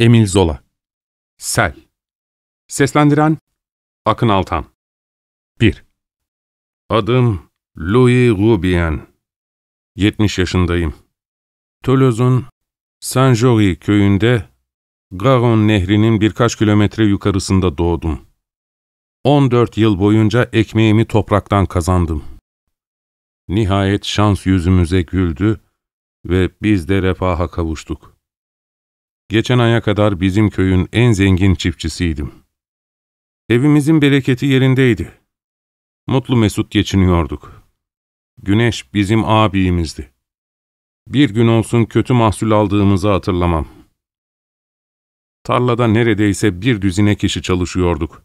Emil Zola Sel Seslendiren Akın Altan 1. Adım Louis Rubien. 70 yaşındayım. Toulouse'un Saint-Jory köyünde Garon nehrinin birkaç kilometre yukarısında doğdum. 14 yıl boyunca ekmeğimi topraktan kazandım. Nihayet şans yüzümüze güldü ve biz de refaha kavuştuk. Geçen aya kadar bizim köyün en zengin çiftçisiydim. Evimizin bereketi yerindeydi. Mutlu mesut geçiniyorduk. Güneş bizim abimizdi. Bir gün olsun kötü mahsul aldığımızı hatırlamam. Tarlada neredeyse bir düzine kişi çalışıyorduk.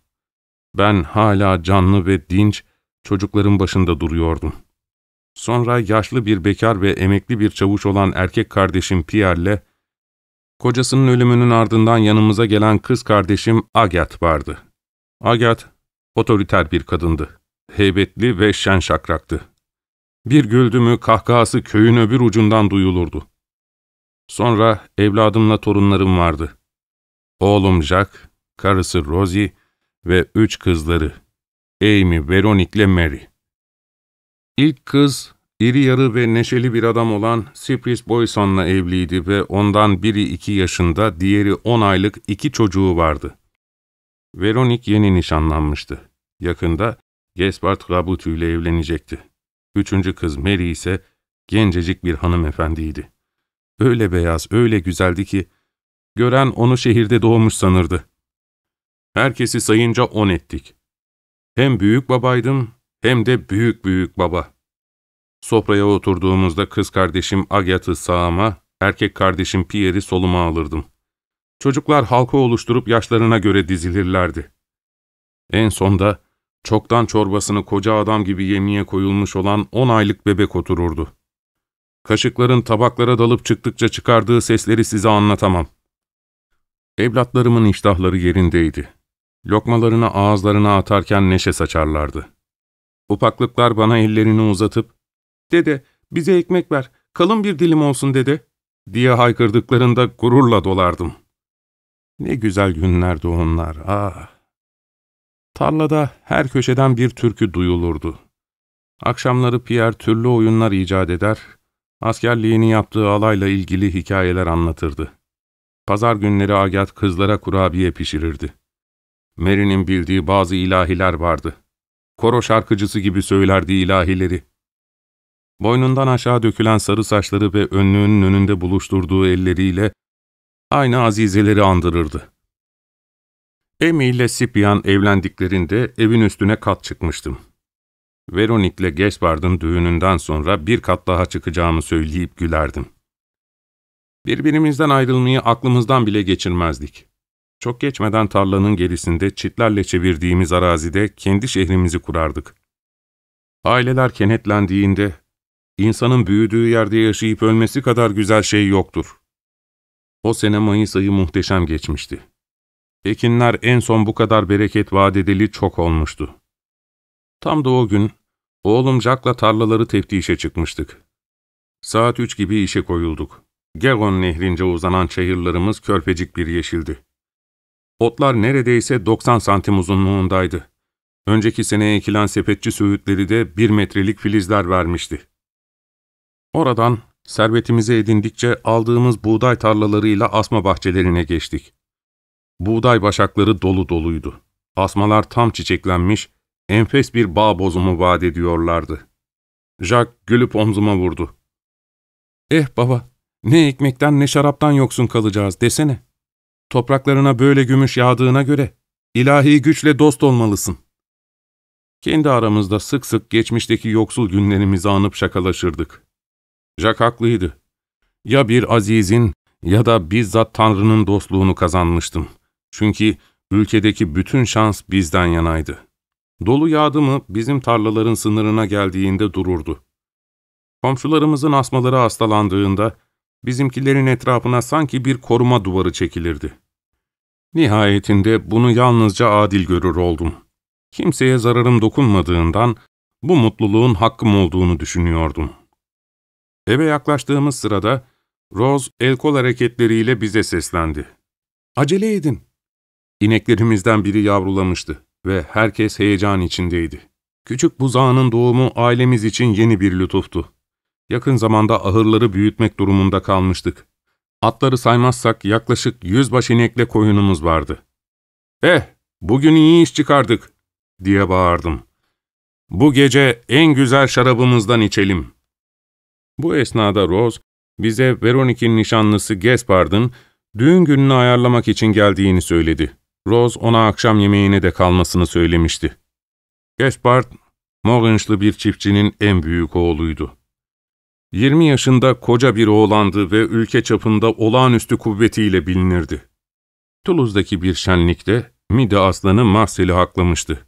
Ben hala canlı ve dinç, çocukların başında duruyordum. Sonra yaşlı bir bekar ve emekli bir çavuş olan erkek kardeşim Pierre'le Kocasının ölümünün ardından yanımıza gelen kız kardeşim Agat vardı. Agat, otoriter bir kadındı. Heybetli ve şen şakraktı. Bir güldü mü kahkahası köyün öbür ucundan duyulurdu. Sonra evladımla torunlarım vardı. Oğlum Jack, karısı Rosie ve üç kızları. Amy, Veronique ile Mary. İlk kız İri yarı ve neşeli bir adam olan Cypress Boyson'la evliydi ve ondan biri iki yaşında, diğeri on aylık iki çocuğu vardı. Veronik yeni nişanlanmıştı. Yakında Gaspard Rabutu ile evlenecekti. Üçüncü kız Mary ise gencecik bir hanımefendiydi. Öyle beyaz, öyle güzeldi ki, gören onu şehirde doğmuş sanırdı. Herkesi sayınca on ettik. Hem büyük babaydım, hem de büyük büyük baba.'' Sofraya oturduğumuzda kız kardeşim Agat'ı sağıma, erkek kardeşim Pierre'i soluma alırdım. Çocuklar halka oluşturup yaşlarına göre dizilirlerdi. En sonda çoktan çorbasını koca adam gibi yemeğe koyulmuş olan on aylık bebek otururdu. Kaşıkların tabaklara dalıp çıktıkça çıkardığı sesleri size anlatamam. Evlatlarımın iştahları yerindeydi. Lokmalarını ağızlarına atarken neşe saçarlardı. Upaklıklar bana ellerini uzatıp, ''Dede, bize ekmek ver, kalın bir dilim olsun dede.'' diye haykırdıklarında gururla dolardım. Ne güzel günlerdi onlar, ah! Tarlada her köşeden bir türkü duyulurdu. Akşamları Pierre türlü oyunlar icat eder, askerliğini yaptığı alayla ilgili hikayeler anlatırdı. Pazar günleri Agat kızlara kurabiye pişirirdi. Mary'nin bildiği bazı ilahiler vardı. Koro şarkıcısı gibi söylerdi ilahileri. Boynundan aşağı dökülen sarı saçları ve önlüğünün önünde buluşturduğu elleriyle aynı azizeleri andırırdı. Emi ile Sipian evlendiklerinde evin üstüne kat çıkmıştım. Veronik'le Gesbard'ın düğününden sonra bir kat daha çıkacağımı söyleyip gülerdim. Birbirimizden ayrılmayı aklımızdan bile geçirmezdik. Çok geçmeden tarlanın gerisinde çitlerle çevirdiğimiz arazide kendi şehrimizi kurardık. Aileler kenetlendiğinde İnsanın büyüdüğü yerde yaşayıp ölmesi kadar güzel şey yoktur. O sene Mayıs ayı muhteşem geçmişti. Ekinler en son bu kadar bereket vaat edeli çok olmuştu. Tam da o gün oğlum Jack'la tarlaları teftişe çıkmıştık. Saat üç gibi işe koyulduk. Geron nehrince uzanan çayırlarımız körpecik bir yeşildi. Otlar neredeyse 90 santim uzunluğundaydı. Önceki sene ekilen sepetçi söğütleri de bir metrelik filizler vermişti. Oradan servetimizi edindikçe aldığımız buğday tarlalarıyla asma bahçelerine geçtik. Buğday başakları dolu doluydu. Asmalar tam çiçeklenmiş, enfes bir bağ bozumu vaat ediyorlardı. Jack gülüp omzuma vurdu. ''Eh baba, ne ekmekten ne şaraptan yoksun kalacağız desene. Topraklarına böyle gümüş yağdığına göre ilahi güçle dost olmalısın.'' Kendi aramızda sık sık geçmişteki yoksul günlerimizi anıp şakalaşırdık. Jack haklıydı. Ya bir azizin ya da bizzat Tanrı'nın dostluğunu kazanmıştım. Çünkü ülkedeki bütün şans bizden yanaydı. Dolu yağdı mı bizim tarlaların sınırına geldiğinde dururdu. Komşularımızın asmaları hastalandığında bizimkilerin etrafına sanki bir koruma duvarı çekilirdi. Nihayetinde bunu yalnızca adil görür oldum. Kimseye zararım dokunmadığından bu mutluluğun hakkım olduğunu düşünüyordum. Eve yaklaştığımız sırada Rose el kol hareketleriyle bize seslendi. ''Acele edin.'' İneklerimizden biri yavrulamıştı ve herkes heyecan içindeydi. Küçük buzağının doğumu ailemiz için yeni bir lütuftu. Yakın zamanda ahırları büyütmek durumunda kalmıştık. Atları saymazsak yaklaşık yüz baş inekle koyunumuz vardı. ''Eh, bugün iyi iş çıkardık.'' diye bağırdım. ''Bu gece en güzel şarabımızdan içelim.'' Bu esnada Rose, bize Veronik'in nişanlısı Gaspard'ın düğün gününü ayarlamak için geldiğini söyledi. Rose ona akşam yemeğine de kalmasını söylemişti. Gaspard, Morgançlı bir çiftçinin en büyük oğluydu. 20 yaşında koca bir oğlandı ve ülke çapında olağanüstü kuvvetiyle bilinirdi. Toulouse'daki bir şenlikte Mide aslanı Marsel'i haklamıştı.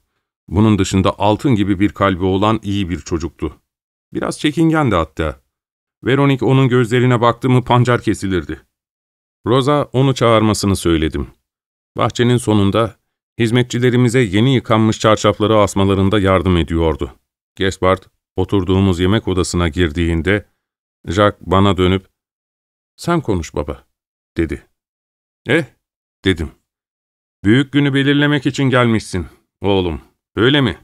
Bunun dışında altın gibi bir kalbi olan iyi bir çocuktu. Biraz çekingen de hatta. Veronik onun gözlerine baktı mı pancar kesilirdi. Rosa onu çağırmasını söyledim. Bahçenin sonunda hizmetçilerimize yeni yıkanmış çarşafları asmalarında yardım ediyordu. Gaspard oturduğumuz yemek odasına girdiğinde Jack bana dönüp ''Sen konuş baba'' dedi. ''Eh'' dedim. ''Büyük günü belirlemek için gelmişsin oğlum, öyle mi?''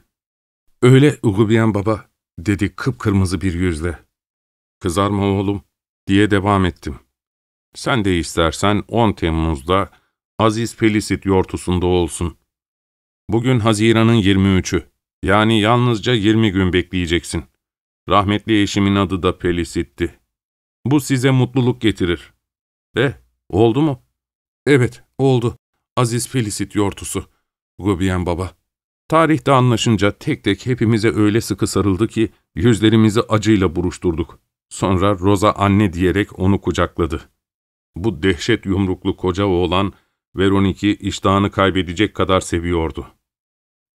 ''Öyle Ugubiyen baba'' dedi kıpkırmızı bir yüzle. Kızarma oğlum diye devam ettim. Sen de istersen 10 Temmuz'da Aziz Pelisit yortusunda olsun. Bugün Haziran'ın 23'ü. Yani yalnızca 20 gün bekleyeceksin. Rahmetli eşimin adı da Pelisitti. Bu size mutluluk getirir. Eh, oldu mu? Evet, oldu. Aziz Pelisit yortusu. Gubiyen Baba. Tarihte anlaşınca tek tek hepimize öyle sıkı sarıldı ki yüzlerimizi acıyla buruşturduk. Sonra Rosa anne diyerek onu kucakladı. Bu dehşet yumruklu koca oğlan Veronik'i iştahını kaybedecek kadar seviyordu.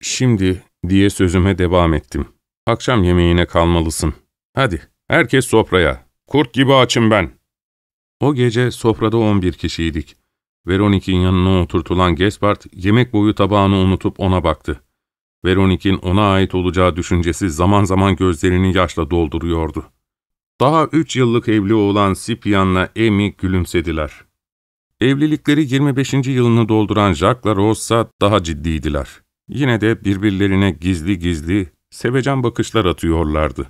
''Şimdi'' diye sözüme devam ettim. ''Akşam yemeğine kalmalısın. Hadi, herkes sofraya. Kurt gibi açım ben.'' O gece sofrada on bir kişiydik. Veronik'in yanına oturtulan Gespart, yemek boyu tabağını unutup ona baktı. Veronik'in ona ait olacağı düşüncesi zaman zaman gözlerini yaşla dolduruyordu. Daha üç yıllık evli olan Sipian'la Emi gülümsediler. Evlilikleri 25. yılını dolduran Jacques'la Rose'sa daha ciddiydiler. Yine de birbirlerine gizli gizli, sevecen bakışlar atıyorlardı.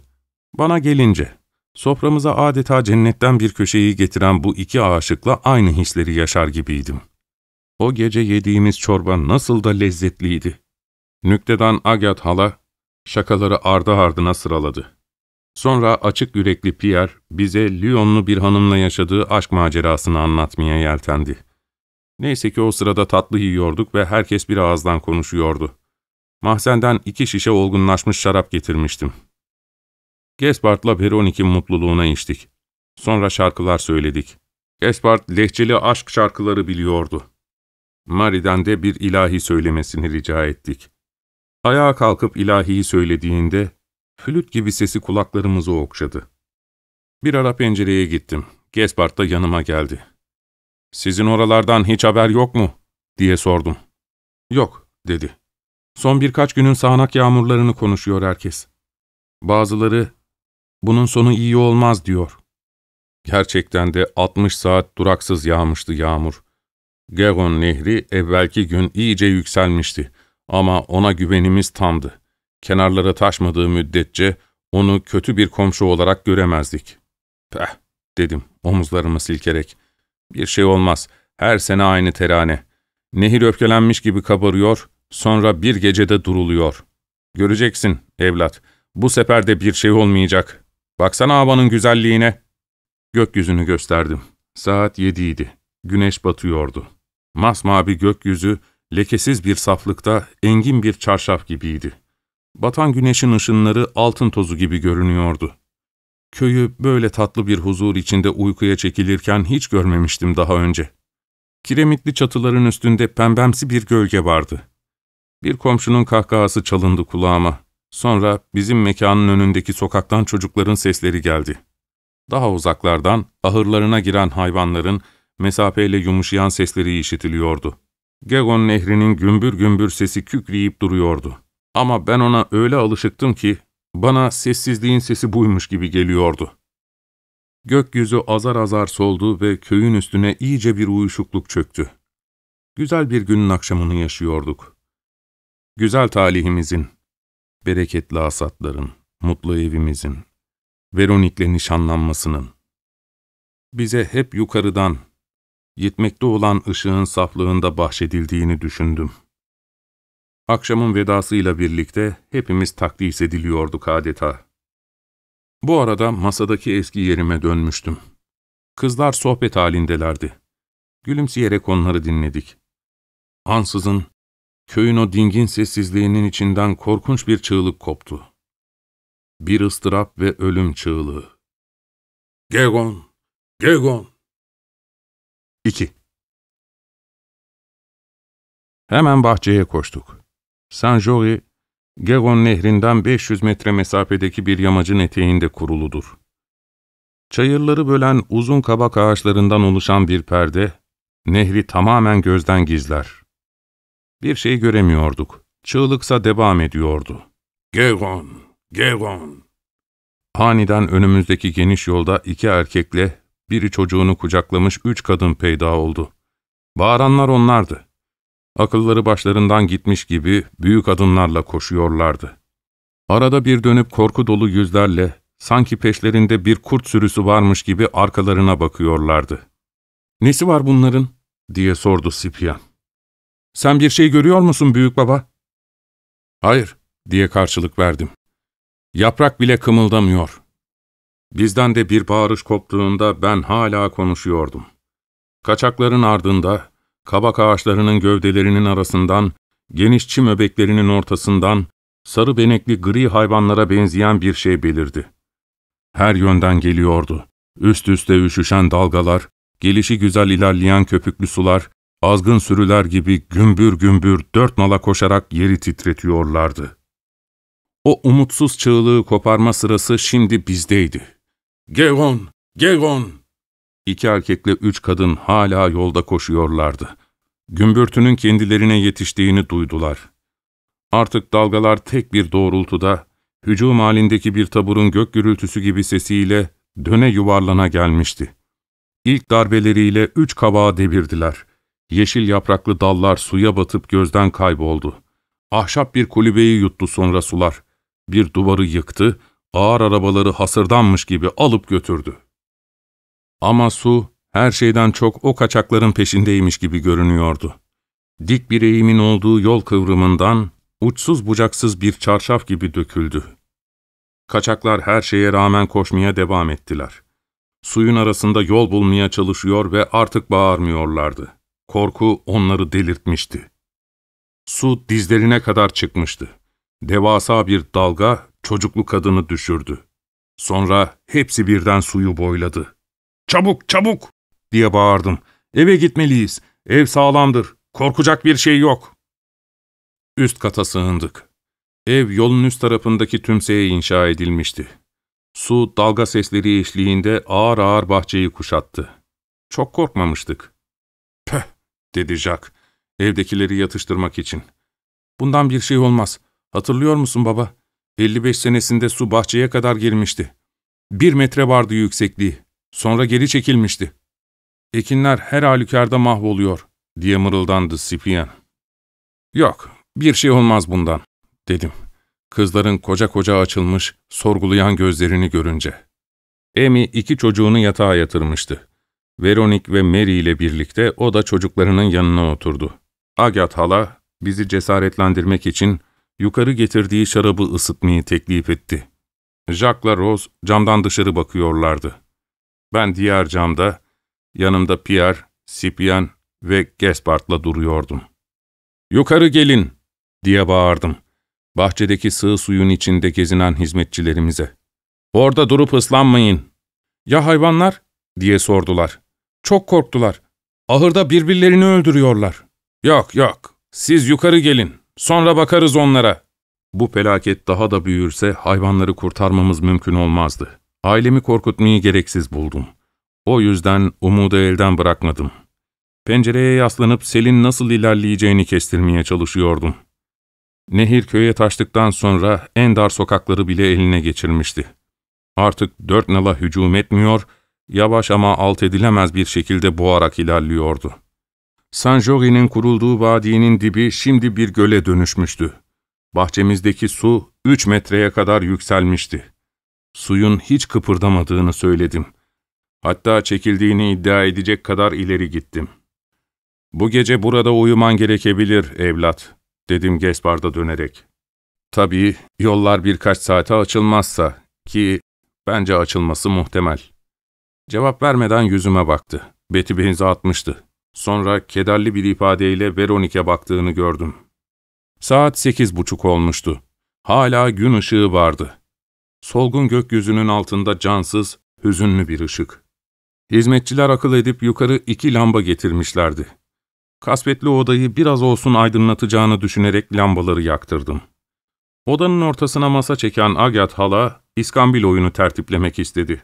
Bana gelince, soframıza adeta cennetten bir köşeyi getiren bu iki aşıkla aynı hisleri yaşar gibiydim. O gece yediğimiz çorba nasıl da lezzetliydi. Nükteden Agat hala şakaları ardı ardına sıraladı. Sonra açık yürekli Pierre bize Lyonlu bir hanımla yaşadığı aşk macerasını anlatmaya yeltendi. Neyse ki o sırada tatlı yiyorduk ve herkes bir ağızdan konuşuyordu. Mahzenden iki şişe olgunlaşmış şarap getirmiştim. Gespart'la Veronik'in mutluluğuna içtik. Sonra şarkılar söyledik. Gespart lehçeli aşk şarkıları biliyordu. Mari'den de bir ilahi söylemesini rica ettik. Ayağa kalkıp ilahiyi söylediğinde Flüt gibi sesi kulaklarımızı okşadı. Bir ara pencereye gittim. Gespart da yanıma geldi. ''Sizin oralardan hiç haber yok mu?'' diye sordum. ''Yok'' dedi. Son birkaç günün sağanak yağmurlarını konuşuyor herkes. Bazıları bunun sonu iyi olmaz diyor. Gerçekten de 60 saat duraksız yağmıştı yağmur. Geron nehri evvelki gün iyice yükselmişti ama ona güvenimiz tamdı. Kenarlara taşmadığı müddetçe onu kötü bir komşu olarak göremezdik. Peh dedim omuzlarımı silkerek. Bir şey olmaz. Her sene aynı terane. Nehir öfkelenmiş gibi kabarıyor, sonra bir gecede duruluyor. Göreceksin evlat. Bu sefer de bir şey olmayacak. Baksana abanın güzelliğine. Gökyüzünü gösterdim. Saat yediydi. Güneş batıyordu. Masmavi gökyüzü lekesiz bir saflıkta engin bir çarşaf gibiydi. Batan güneşin ışınları altın tozu gibi görünüyordu. Köyü böyle tatlı bir huzur içinde uykuya çekilirken hiç görmemiştim daha önce. Kiremitli çatıların üstünde pembemsi bir gölge vardı. Bir komşunun kahkahası çalındı kulağıma. Sonra bizim mekanın önündeki sokaktan çocukların sesleri geldi. Daha uzaklardan ahırlarına giren hayvanların mesafeyle yumuşayan sesleri işitiliyordu. Gegon nehrinin gümbür gümbür sesi kükreyip duruyordu. Ama ben ona öyle alışıktım ki bana sessizliğin sesi buymuş gibi geliyordu. Gökyüzü azar azar soldu ve köyün üstüne iyice bir uyuşukluk çöktü. Güzel bir günün akşamını yaşıyorduk. Güzel talihimizin, bereketli asatların, mutlu evimizin, Veronik'le nişanlanmasının. Bize hep yukarıdan, yetmekte olan ışığın saflığında bahşedildiğini düşündüm.'' Akşamın vedasıyla birlikte hepimiz takdis ediliyorduk adeta. Bu arada masadaki eski yerime dönmüştüm. Kızlar sohbet halindelerdi. Gülümseyerek onları dinledik. Ansızın, köyün o dingin sessizliğinin içinden korkunç bir çığlık koptu. Bir ıstırap ve ölüm çığlığı. Gegon! Gegon! 2. Hemen bahçeye koştuk. Saint-Jory, Geron nehrinden 500 metre mesafedeki bir yamacın eteğinde kuruludur. Çayırları bölen uzun kabak ağaçlarından oluşan bir perde, nehri tamamen gözden gizler. Bir şey göremiyorduk. Çığlıksa devam ediyordu. Geron, Geron. Aniden önümüzdeki geniş yolda iki erkekle biri çocuğunu kucaklamış üç kadın peyda oldu. Bağıranlar onlardı akılları başlarından gitmiş gibi büyük adımlarla koşuyorlardı. Arada bir dönüp korku dolu yüzlerle, sanki peşlerinde bir kurt sürüsü varmış gibi arkalarına bakıyorlardı. ''Nesi var bunların?'' diye sordu Sipiyan. ''Sen bir şey görüyor musun büyük baba?'' ''Hayır.'' diye karşılık verdim. ''Yaprak bile kımıldamıyor.'' Bizden de bir bağırış koptuğunda ben hala konuşuyordum. Kaçakların ardında kabak ağaçlarının gövdelerinin arasından, geniş çim öbeklerinin ortasından, sarı benekli gri hayvanlara benzeyen bir şey belirdi. Her yönden geliyordu. Üst üste üşüşen dalgalar, gelişi güzel ilerleyen köpüklü sular, azgın sürüler gibi gümbür gümbür dört nala koşarak yeri titretiyorlardı. O umutsuz çığlığı koparma sırası şimdi bizdeydi. ''Gevon! Gevon! İki erkekle üç kadın hala yolda koşuyorlardı. Gümbürtünün kendilerine yetiştiğini duydular. Artık dalgalar tek bir doğrultuda, hücum halindeki bir taburun gök gürültüsü gibi sesiyle döne yuvarlana gelmişti. İlk darbeleriyle üç kabağa devirdiler. Yeşil yapraklı dallar suya batıp gözden kayboldu. Ahşap bir kulübeyi yuttu sonra sular. Bir duvarı yıktı, ağır arabaları hasırdanmış gibi alıp götürdü. Ama su her şeyden çok o kaçakların peşindeymiş gibi görünüyordu. Dik bir eğimin olduğu yol kıvrımından uçsuz bucaksız bir çarşaf gibi döküldü. Kaçaklar her şeye rağmen koşmaya devam ettiler. Suyun arasında yol bulmaya çalışıyor ve artık bağırmıyorlardı. Korku onları delirtmişti. Su dizlerine kadar çıkmıştı. Devasa bir dalga çocuklu kadını düşürdü. Sonra hepsi birden suyu boyladı. Çabuk, çabuk!'' diye bağırdım. ''Eve gitmeliyiz. Ev sağlamdır. Korkacak bir şey yok.'' Üst kata sığındık. Ev yolun üst tarafındaki tümseye inşa edilmişti. Su dalga sesleri eşliğinde ağır ağır bahçeyi kuşattı. Çok korkmamıştık. ''Pöh!'' dedi Jack, evdekileri yatıştırmak için. ''Bundan bir şey olmaz. Hatırlıyor musun baba? 55 senesinde su bahçeye kadar girmişti. Bir metre vardı yüksekliği. Sonra geri çekilmişti. Ekinler her halükarda mahvoluyor, diye mırıldandı Sipiyen. Yok, bir şey olmaz bundan, dedim. Kızların koca koca açılmış, sorgulayan gözlerini görünce. Emi iki çocuğunu yatağa yatırmıştı. Veronik ve Mary ile birlikte o da çocuklarının yanına oturdu. Agat hala bizi cesaretlendirmek için yukarı getirdiği şarabı ısıtmayı teklif etti. Jack'la Rose camdan dışarı bakıyorlardı. Ben diğer camda, yanımda Pierre, Sipyan ve Gespart'la duruyordum. ''Yukarı gelin!'' diye bağırdım. Bahçedeki sığ suyun içinde gezinen hizmetçilerimize. ''Orada durup ıslanmayın.'' ''Ya hayvanlar?'' diye sordular. ''Çok korktular. Ahırda birbirlerini öldürüyorlar.'' ''Yok yok, siz yukarı gelin. Sonra bakarız onlara.'' Bu felaket daha da büyürse hayvanları kurtarmamız mümkün olmazdı. Ailemi korkutmayı gereksiz buldum. O yüzden umudu elden bırakmadım. Pencereye yaslanıp selin nasıl ilerleyeceğini kestirmeye çalışıyordum. Nehir köye taştıktan sonra en dar sokakları bile eline geçirmişti. Artık dört nala hücum etmiyor, yavaş ama alt edilemez bir şekilde boğarak ilerliyordu. San Sanjori'nin kurulduğu vadinin dibi şimdi bir göle dönüşmüştü. Bahçemizdeki su üç metreye kadar yükselmişti suyun hiç kıpırdamadığını söyledim. Hatta çekildiğini iddia edecek kadar ileri gittim. ''Bu gece burada uyuman gerekebilir evlat.'' dedim Gespar'da dönerek. ''Tabii yollar birkaç saate açılmazsa ki bence açılması muhtemel.'' Cevap vermeden yüzüme baktı. Beti benzi atmıştı. Sonra kederli bir ifadeyle Veronik'e baktığını gördüm. Saat sekiz buçuk olmuştu. Hala gün ışığı vardı. Solgun gökyüzünün altında cansız, hüzünlü bir ışık. Hizmetçiler akıl edip yukarı iki lamba getirmişlerdi. Kasvetli odayı biraz olsun aydınlatacağını düşünerek lambaları yaktırdım. Odanın ortasına masa çeken Agat hala, iskambil oyunu tertiplemek istedi.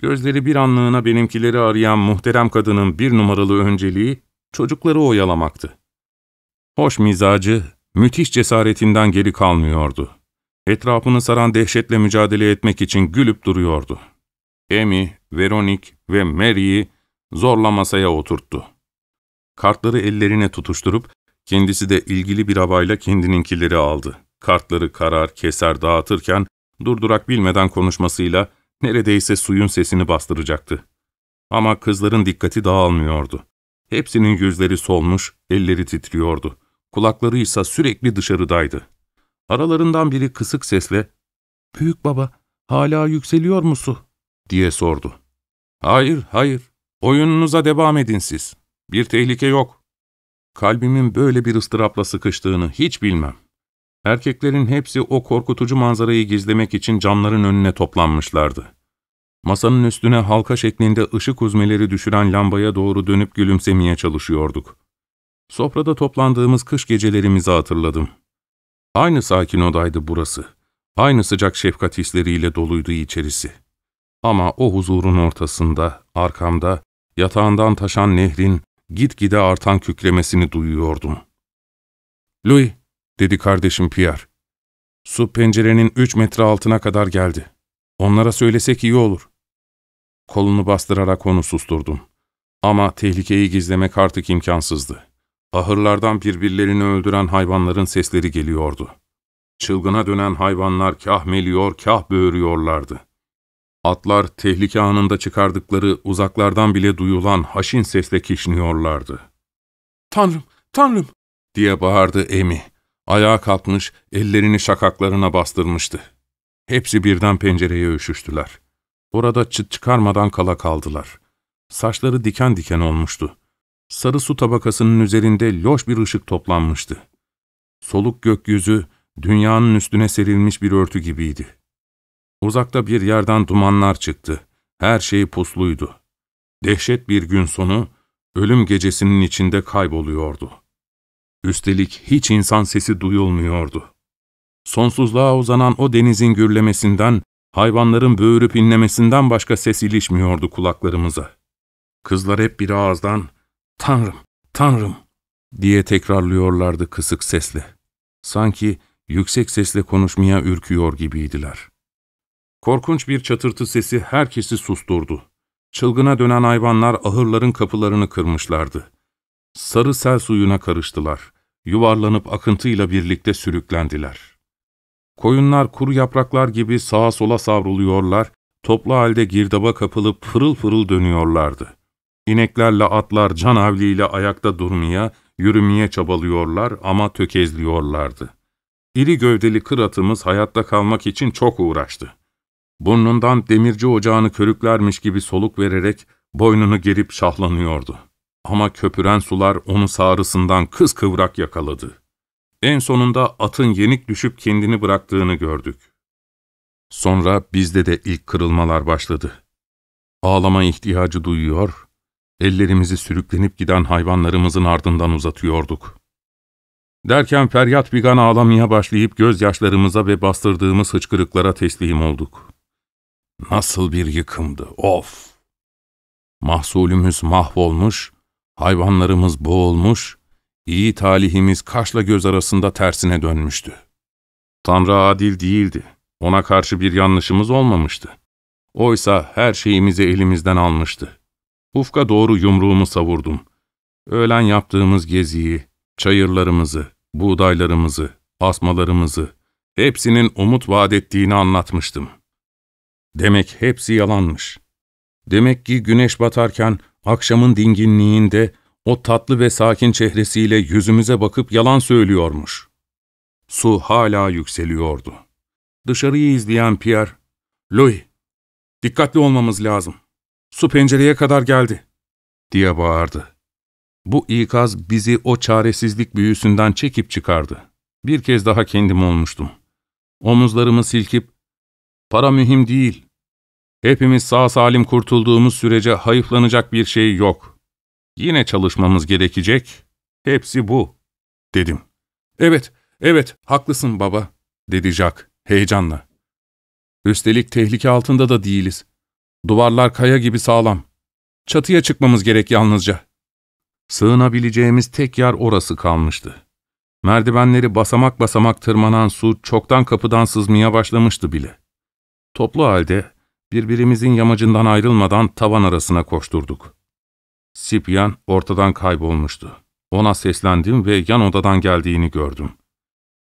Gözleri bir anlığına benimkileri arayan muhterem kadının bir numaralı önceliği, çocukları oyalamaktı. Hoş mizacı, müthiş cesaretinden geri kalmıyordu etrafını saran dehşetle mücadele etmek için gülüp duruyordu. Emi, Veronik ve Mary'i zorla masaya oturttu. Kartları ellerine tutuşturup kendisi de ilgili bir havayla kendininkileri aldı. Kartları karar, keser, dağıtırken durdurak bilmeden konuşmasıyla neredeyse suyun sesini bastıracaktı. Ama kızların dikkati dağılmıyordu. Hepsinin yüzleri solmuş, elleri titriyordu. Kulakları ise sürekli dışarıdaydı. Aralarından biri kısık sesle, ''Büyük baba, hala yükseliyor musun?'' diye sordu. ''Hayır, hayır. Oyununuza devam edin siz. Bir tehlike yok.'' Kalbimin böyle bir ıstırapla sıkıştığını hiç bilmem. Erkeklerin hepsi o korkutucu manzarayı gizlemek için camların önüne toplanmışlardı. Masanın üstüne halka şeklinde ışık uzmeleri düşüren lambaya doğru dönüp gülümsemeye çalışıyorduk. Sofrada toplandığımız kış gecelerimizi hatırladım. Aynı sakin odaydı burası. Aynı sıcak şefkat hisleriyle doluydu içerisi. Ama o huzurun ortasında, arkamda, yatağından taşan nehrin gitgide artan kükremesini duyuyordum. ''Louis'' dedi kardeşim Pierre. ''Su pencerenin üç metre altına kadar geldi. Onlara söylesek iyi olur.'' Kolunu bastırarak onu susturdum. Ama tehlikeyi gizlemek artık imkansızdı. Ahırlardan birbirlerini öldüren hayvanların sesleri geliyordu. Çılgına dönen hayvanlar kah meliyor, kah böğürüyorlardı. Atlar tehlike anında çıkardıkları uzaklardan bile duyulan haşin sesle kişniyorlardı. ''Tanrım, Tanrım!'' diye bağırdı Emi. Ayağa kalkmış, ellerini şakaklarına bastırmıştı. Hepsi birden pencereye üşüştüler. Orada çıt çıkarmadan kala kaldılar. Saçları diken diken olmuştu sarı su tabakasının üzerinde loş bir ışık toplanmıştı. Soluk gökyüzü, dünyanın üstüne serilmiş bir örtü gibiydi. Uzakta bir yerden dumanlar çıktı. Her şey pusluydu. Dehşet bir gün sonu, ölüm gecesinin içinde kayboluyordu. Üstelik hiç insan sesi duyulmuyordu. Sonsuzluğa uzanan o denizin gürlemesinden, hayvanların böğürüp inlemesinden başka ses ilişmiyordu kulaklarımıza. Kızlar hep bir ağızdan, Tanrım, Tanrım diye tekrarlıyorlardı kısık sesle. Sanki yüksek sesle konuşmaya ürküyor gibiydiler. Korkunç bir çatırtı sesi herkesi susturdu. Çılgına dönen hayvanlar ahırların kapılarını kırmışlardı. Sarı sel suyuna karıştılar. Yuvarlanıp akıntıyla birlikte sürüklendiler. Koyunlar kuru yapraklar gibi sağa sola savruluyorlar, toplu halde girdaba kapılıp pırıl pırıl dönüyorlardı. İneklerle atlar canavliyle ayakta durmaya, yürümeye çabalıyorlar ama tökezliyorlardı. İri gövdeli kır atımız hayatta kalmak için çok uğraştı. Burnundan demirci ocağını körüklermiş gibi soluk vererek boynunu gerip şahlanıyordu. Ama köpüren sular onu sağrısından kıskıvrak yakaladı. En sonunda atın yenik düşüp kendini bıraktığını gördük. Sonra bizde de ilk kırılmalar başladı. Ağlama ihtiyacı duyuyor, ellerimizi sürüklenip giden hayvanlarımızın ardından uzatıyorduk. Derken feryat figan ağlamaya başlayıp gözyaşlarımıza ve bastırdığımız hıçkırıklara teslim olduk. Nasıl bir yıkımdı, of! Mahsulümüz mahvolmuş, hayvanlarımız boğulmuş, iyi talihimiz kaşla göz arasında tersine dönmüştü. Tanrı adil değildi, ona karşı bir yanlışımız olmamıştı. Oysa her şeyimizi elimizden almıştı. Ufka doğru yumruğumu savurdum. Öğlen yaptığımız geziyi, çayırlarımızı, buğdaylarımızı, asmalarımızı, hepsinin umut vaat ettiğini anlatmıştım. Demek hepsi yalanmış. Demek ki güneş batarken akşamın dinginliğinde o tatlı ve sakin çehresiyle yüzümüze bakıp yalan söylüyormuş. Su hala yükseliyordu. Dışarıyı izleyen Pierre, ''Louis, dikkatli olmamız lazım. Su pencereye kadar geldi, diye bağırdı. Bu ikaz bizi o çaresizlik büyüsünden çekip çıkardı. Bir kez daha kendim olmuştum. Omuzlarımı silkip, para mühim değil. Hepimiz sağ salim kurtulduğumuz sürece hayıflanacak bir şey yok. Yine çalışmamız gerekecek. Hepsi bu, dedim. Evet, evet, haklısın baba, dedi Jack heyecanla. Üstelik tehlike altında da değiliz. Duvarlar kaya gibi sağlam. Çatıya çıkmamız gerek yalnızca. Sığınabileceğimiz tek yer orası kalmıştı. Merdivenleri basamak basamak tırmanan su çoktan kapıdan sızmaya başlamıştı bile. Toplu halde birbirimizin yamacından ayrılmadan tavan arasına koşturduk. Sipyan ortadan kaybolmuştu. Ona seslendim ve yan odadan geldiğini gördüm.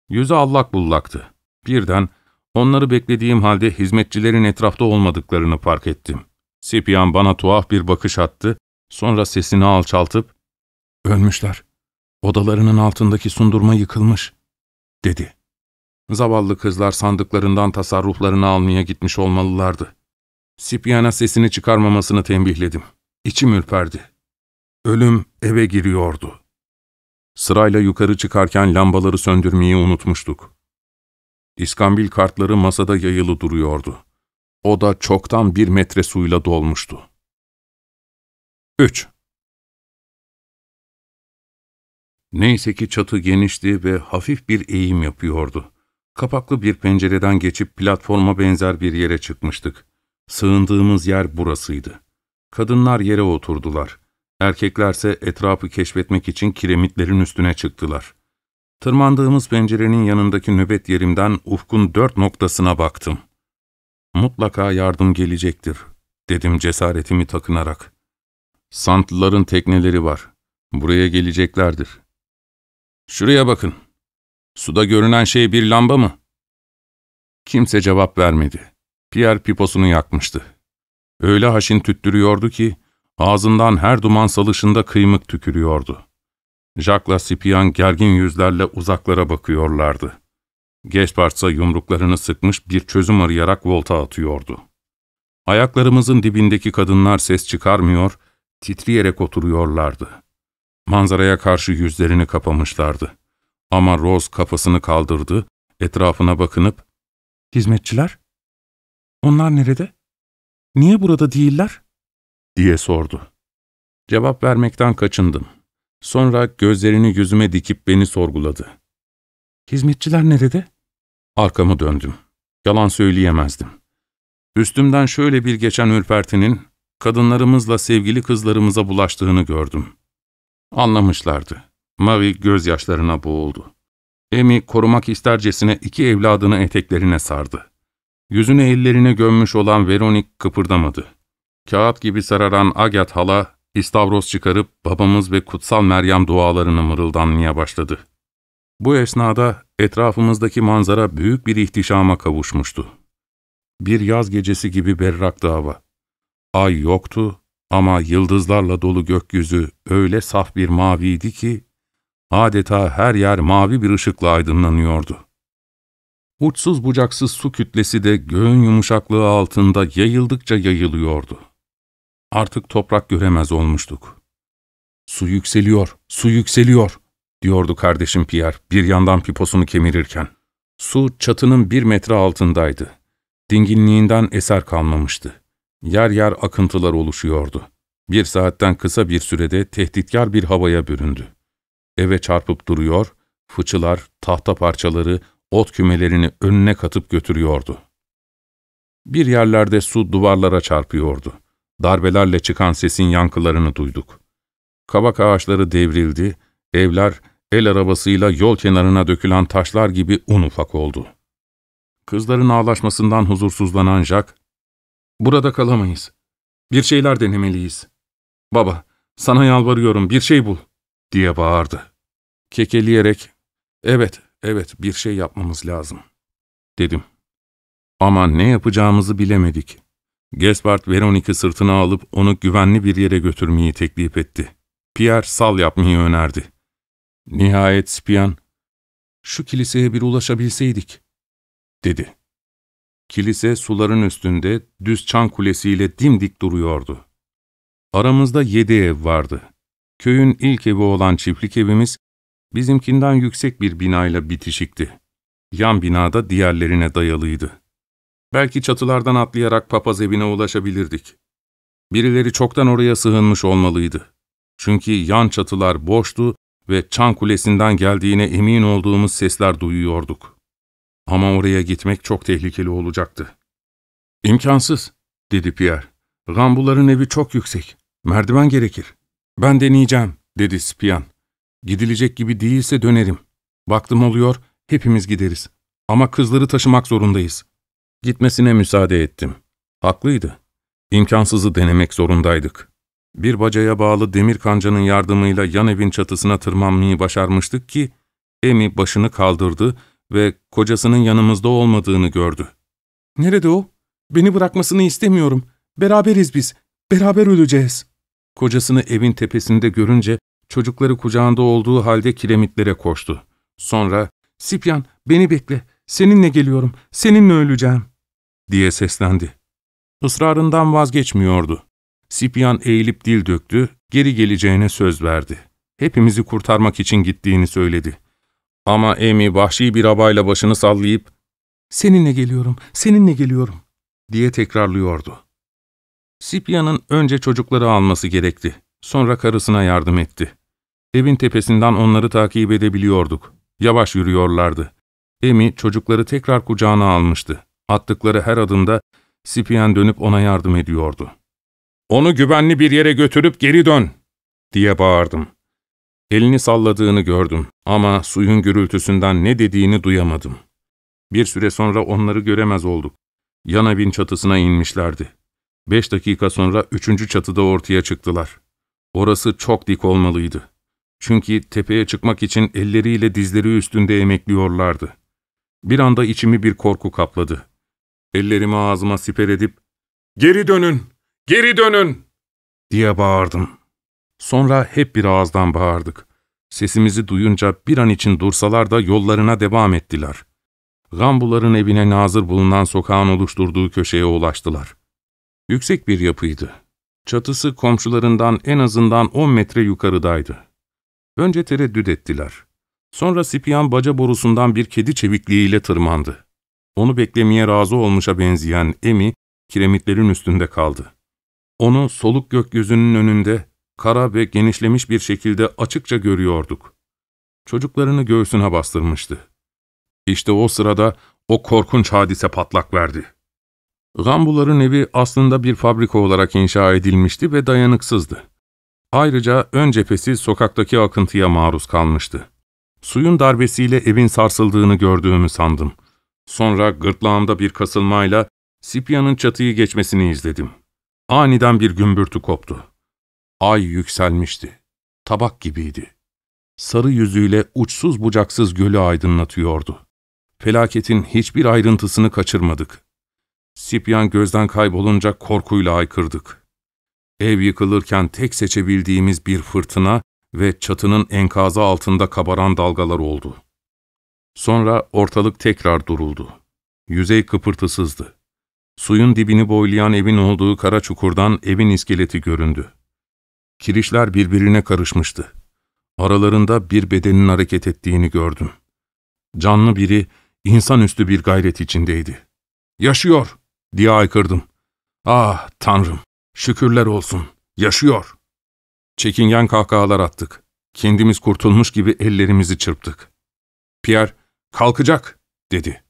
Yüzü allak bullaktı. Birden Onları beklediğim halde hizmetçilerin etrafta olmadıklarını fark ettim. Sipiyan bana tuhaf bir bakış attı, sonra sesini alçaltıp ''Ölmüşler. Odalarının altındaki sundurma yıkılmış.'' dedi. Zavallı kızlar sandıklarından tasarruflarını almaya gitmiş olmalılardı. Sipiyan'a sesini çıkarmamasını tembihledim. İçim ürperdi. Ölüm eve giriyordu. Sırayla yukarı çıkarken lambaları söndürmeyi unutmuştuk. İskambil kartları masada yayılı duruyordu. O da çoktan bir metre suyla dolmuştu. 3. Neyse ki çatı genişti ve hafif bir eğim yapıyordu. Kapaklı bir pencereden geçip platforma benzer bir yere çıkmıştık. Sığındığımız yer burasıydı. Kadınlar yere oturdular. Erkeklerse etrafı keşfetmek için kiremitlerin üstüne çıktılar. Tırmandığımız pencerenin yanındaki nöbet yerimden ufkun dört noktasına baktım. Mutlaka yardım gelecektir, dedim cesaretimi takınarak. Santlıların tekneleri var. Buraya geleceklerdir. Şuraya bakın. Suda görünen şey bir lamba mı? Kimse cevap vermedi. Pierre piposunu yakmıştı. Öyle haşin tüttürüyordu ki, ağzından her duman salışında kıymık tükürüyordu. Jack'la Sipiyan gergin yüzlerle uzaklara bakıyorlardı. Gespardsa yumruklarını sıkmış bir çözüm arayarak volta atıyordu. Ayaklarımızın dibindeki kadınlar ses çıkarmıyor, titreyerek oturuyorlardı. Manzaraya karşı yüzlerini kapamışlardı. Ama Rose kafasını kaldırdı, etrafına bakınıp, ''Hizmetçiler? Onlar nerede? Niye burada değiller?'' diye sordu. Cevap vermekten kaçındım. Sonra gözlerini yüzüme dikip beni sorguladı. ''Hizmetçiler nerede? Arkamı döndüm. Yalan söyleyemezdim. Üstümden şöyle bir geçen ürpertinin kadınlarımızla sevgili kızlarımıza bulaştığını gördüm. Anlamışlardı. Marie gözyaşlarına boğuldu. Emi korumak istercesine iki evladını eteklerine sardı. Yüzünü ellerine gömmüş olan Veronik kıpırdamadı. Kağıt gibi sararan Agat hala İstavros çıkarıp babamız ve kutsal Meryem dualarını mırıldanmaya başladı. Bu esnada etrafımızdaki manzara büyük bir ihtişama kavuşmuştu. Bir yaz gecesi gibi berraktı hava. Ay yoktu ama yıldızlarla dolu gökyüzü öyle saf bir maviydi ki, adeta her yer mavi bir ışıkla aydınlanıyordu. Uçsuz bucaksız su kütlesi de göğün yumuşaklığı altında yayıldıkça yayılıyordu. Artık toprak göremez olmuştuk. ''Su yükseliyor, su yükseliyor.'' diyordu kardeşim Pierre bir yandan piposunu kemirirken. Su çatının bir metre altındaydı. Dinginliğinden eser kalmamıştı. Yer yer akıntılar oluşuyordu. Bir saatten kısa bir sürede tehditkar bir havaya büründü. Eve çarpıp duruyor, fıçılar, tahta parçaları, ot kümelerini önüne katıp götürüyordu. Bir yerlerde su duvarlara çarpıyordu darbelerle çıkan sesin yankılarını duyduk. Kavak ağaçları devrildi, evler el arabasıyla yol kenarına dökülen taşlar gibi un ufak oldu. Kızların ağlaşmasından huzursuzlanan Jack, ''Burada kalamayız. Bir şeyler denemeliyiz. Baba, sana yalvarıyorum bir şey bul.'' diye bağırdı. Kekeleyerek, ''Evet, evet bir şey yapmamız lazım.'' dedim. Ama ne yapacağımızı bilemedik. Gaspard Veronik'i sırtına alıp onu güvenli bir yere götürmeyi teklif etti. Pierre sal yapmayı önerdi. Nihayet Spian, ''Şu kiliseye bir ulaşabilseydik.'' dedi. Kilise suların üstünde düz çan kulesiyle dimdik duruyordu. Aramızda yedi ev vardı. Köyün ilk evi olan çiftlik evimiz, bizimkinden yüksek bir binayla bitişikti. Yan binada diğerlerine dayalıydı. Belki çatılardan atlayarak papaz evine ulaşabilirdik. Birileri çoktan oraya sığınmış olmalıydı. Çünkü yan çatılar boştu ve çan kulesinden geldiğine emin olduğumuz sesler duyuyorduk. Ama oraya gitmek çok tehlikeli olacaktı. ''İmkansız.'' dedi Pierre. ''Rambuların evi çok yüksek. Merdiven gerekir.'' ''Ben deneyeceğim.'' dedi Spian. ''Gidilecek gibi değilse dönerim. Baktım oluyor, hepimiz gideriz. Ama kızları taşımak zorundayız.'' Gitmesine müsaade ettim. Haklıydı. İmkansızı denemek zorundaydık. Bir bacaya bağlı demir kancanın yardımıyla yan evin çatısına tırmanmayı başarmıştık ki, Emi başını kaldırdı ve kocasının yanımızda olmadığını gördü. ''Nerede o? Beni bırakmasını istemiyorum. Beraberiz biz. Beraber öleceğiz.'' Kocasını evin tepesinde görünce çocukları kucağında olduğu halde kiremitlere koştu. Sonra ''Sipyan, beni bekle. Seninle geliyorum. Seninle öleceğim.'' diye seslendi. Israrından vazgeçmiyordu. Sipyan eğilip dil döktü, geri geleceğine söz verdi. Hepimizi kurtarmak için gittiğini söyledi. Ama Emi vahşi bir abayla başını sallayıp ''Seninle geliyorum, seninle geliyorum'' diye tekrarlıyordu. Sipyan'ın önce çocukları alması gerekti. Sonra karısına yardım etti. Evin tepesinden onları takip edebiliyorduk. Yavaş yürüyorlardı. Emi çocukları tekrar kucağına almıştı. Attıkları her adımda Sipiyen dönüp ona yardım ediyordu. ''Onu güvenli bir yere götürüp geri dön!'' diye bağırdım. Elini salladığını gördüm ama suyun gürültüsünden ne dediğini duyamadım. Bir süre sonra onları göremez olduk. Yan evin çatısına inmişlerdi. Beş dakika sonra üçüncü çatıda ortaya çıktılar. Orası çok dik olmalıydı. Çünkü tepeye çıkmak için elleriyle dizleri üstünde emekliyorlardı. Bir anda içimi bir korku kapladı. Ellerimi ağzıma siper edip ''Geri dönün! Geri dönün!'' diye bağırdım. Sonra hep bir ağızdan bağırdık. Sesimizi duyunca bir an için dursalar da yollarına devam ettiler. Gambuların evine nazır bulunan sokağın oluşturduğu köşeye ulaştılar. Yüksek bir yapıydı. Çatısı komşularından en azından 10 metre yukarıdaydı. Önce tereddüt ettiler. Sonra Sipiyan baca borusundan bir kedi çevikliğiyle tırmandı. Onu beklemeye razı olmuşa benzeyen Emi, kiremitlerin üstünde kaldı. Onu soluk gökyüzünün önünde, kara ve genişlemiş bir şekilde açıkça görüyorduk. Çocuklarını göğsüne bastırmıştı. İşte o sırada o korkunç hadise patlak verdi. Gambuların evi aslında bir fabrika olarak inşa edilmişti ve dayanıksızdı. Ayrıca ön cephesi sokaktaki akıntıya maruz kalmıştı. Suyun darbesiyle evin sarsıldığını gördüğümü sandım. Sonra gırtlağımda bir kasılmayla Sipyan'ın çatıyı geçmesini izledim. Aniden bir gümbürtü koptu. Ay yükselmişti. Tabak gibiydi. Sarı yüzüyle uçsuz bucaksız gölü aydınlatıyordu. Felaketin hiçbir ayrıntısını kaçırmadık. Sipyan gözden kaybolunca korkuyla aykırdık. Ev yıkılırken tek seçebildiğimiz bir fırtına ve çatının enkazı altında kabaran dalgalar oldu.'' Sonra ortalık tekrar duruldu. Yüzey kıpırtısızdı. Suyun dibini boylayan evin olduğu kara çukurdan evin iskeleti göründü. Kirişler birbirine karışmıştı. Aralarında bir bedenin hareket ettiğini gördüm. Canlı biri, insanüstü bir gayret içindeydi. ''Yaşıyor!'' diye aykırdım. ''Ah Tanrım, şükürler olsun, yaşıyor!'' Çekingen kahkahalar attık. Kendimiz kurtulmuş gibi ellerimizi çırptık. Pierre, Kalkacak, dedi.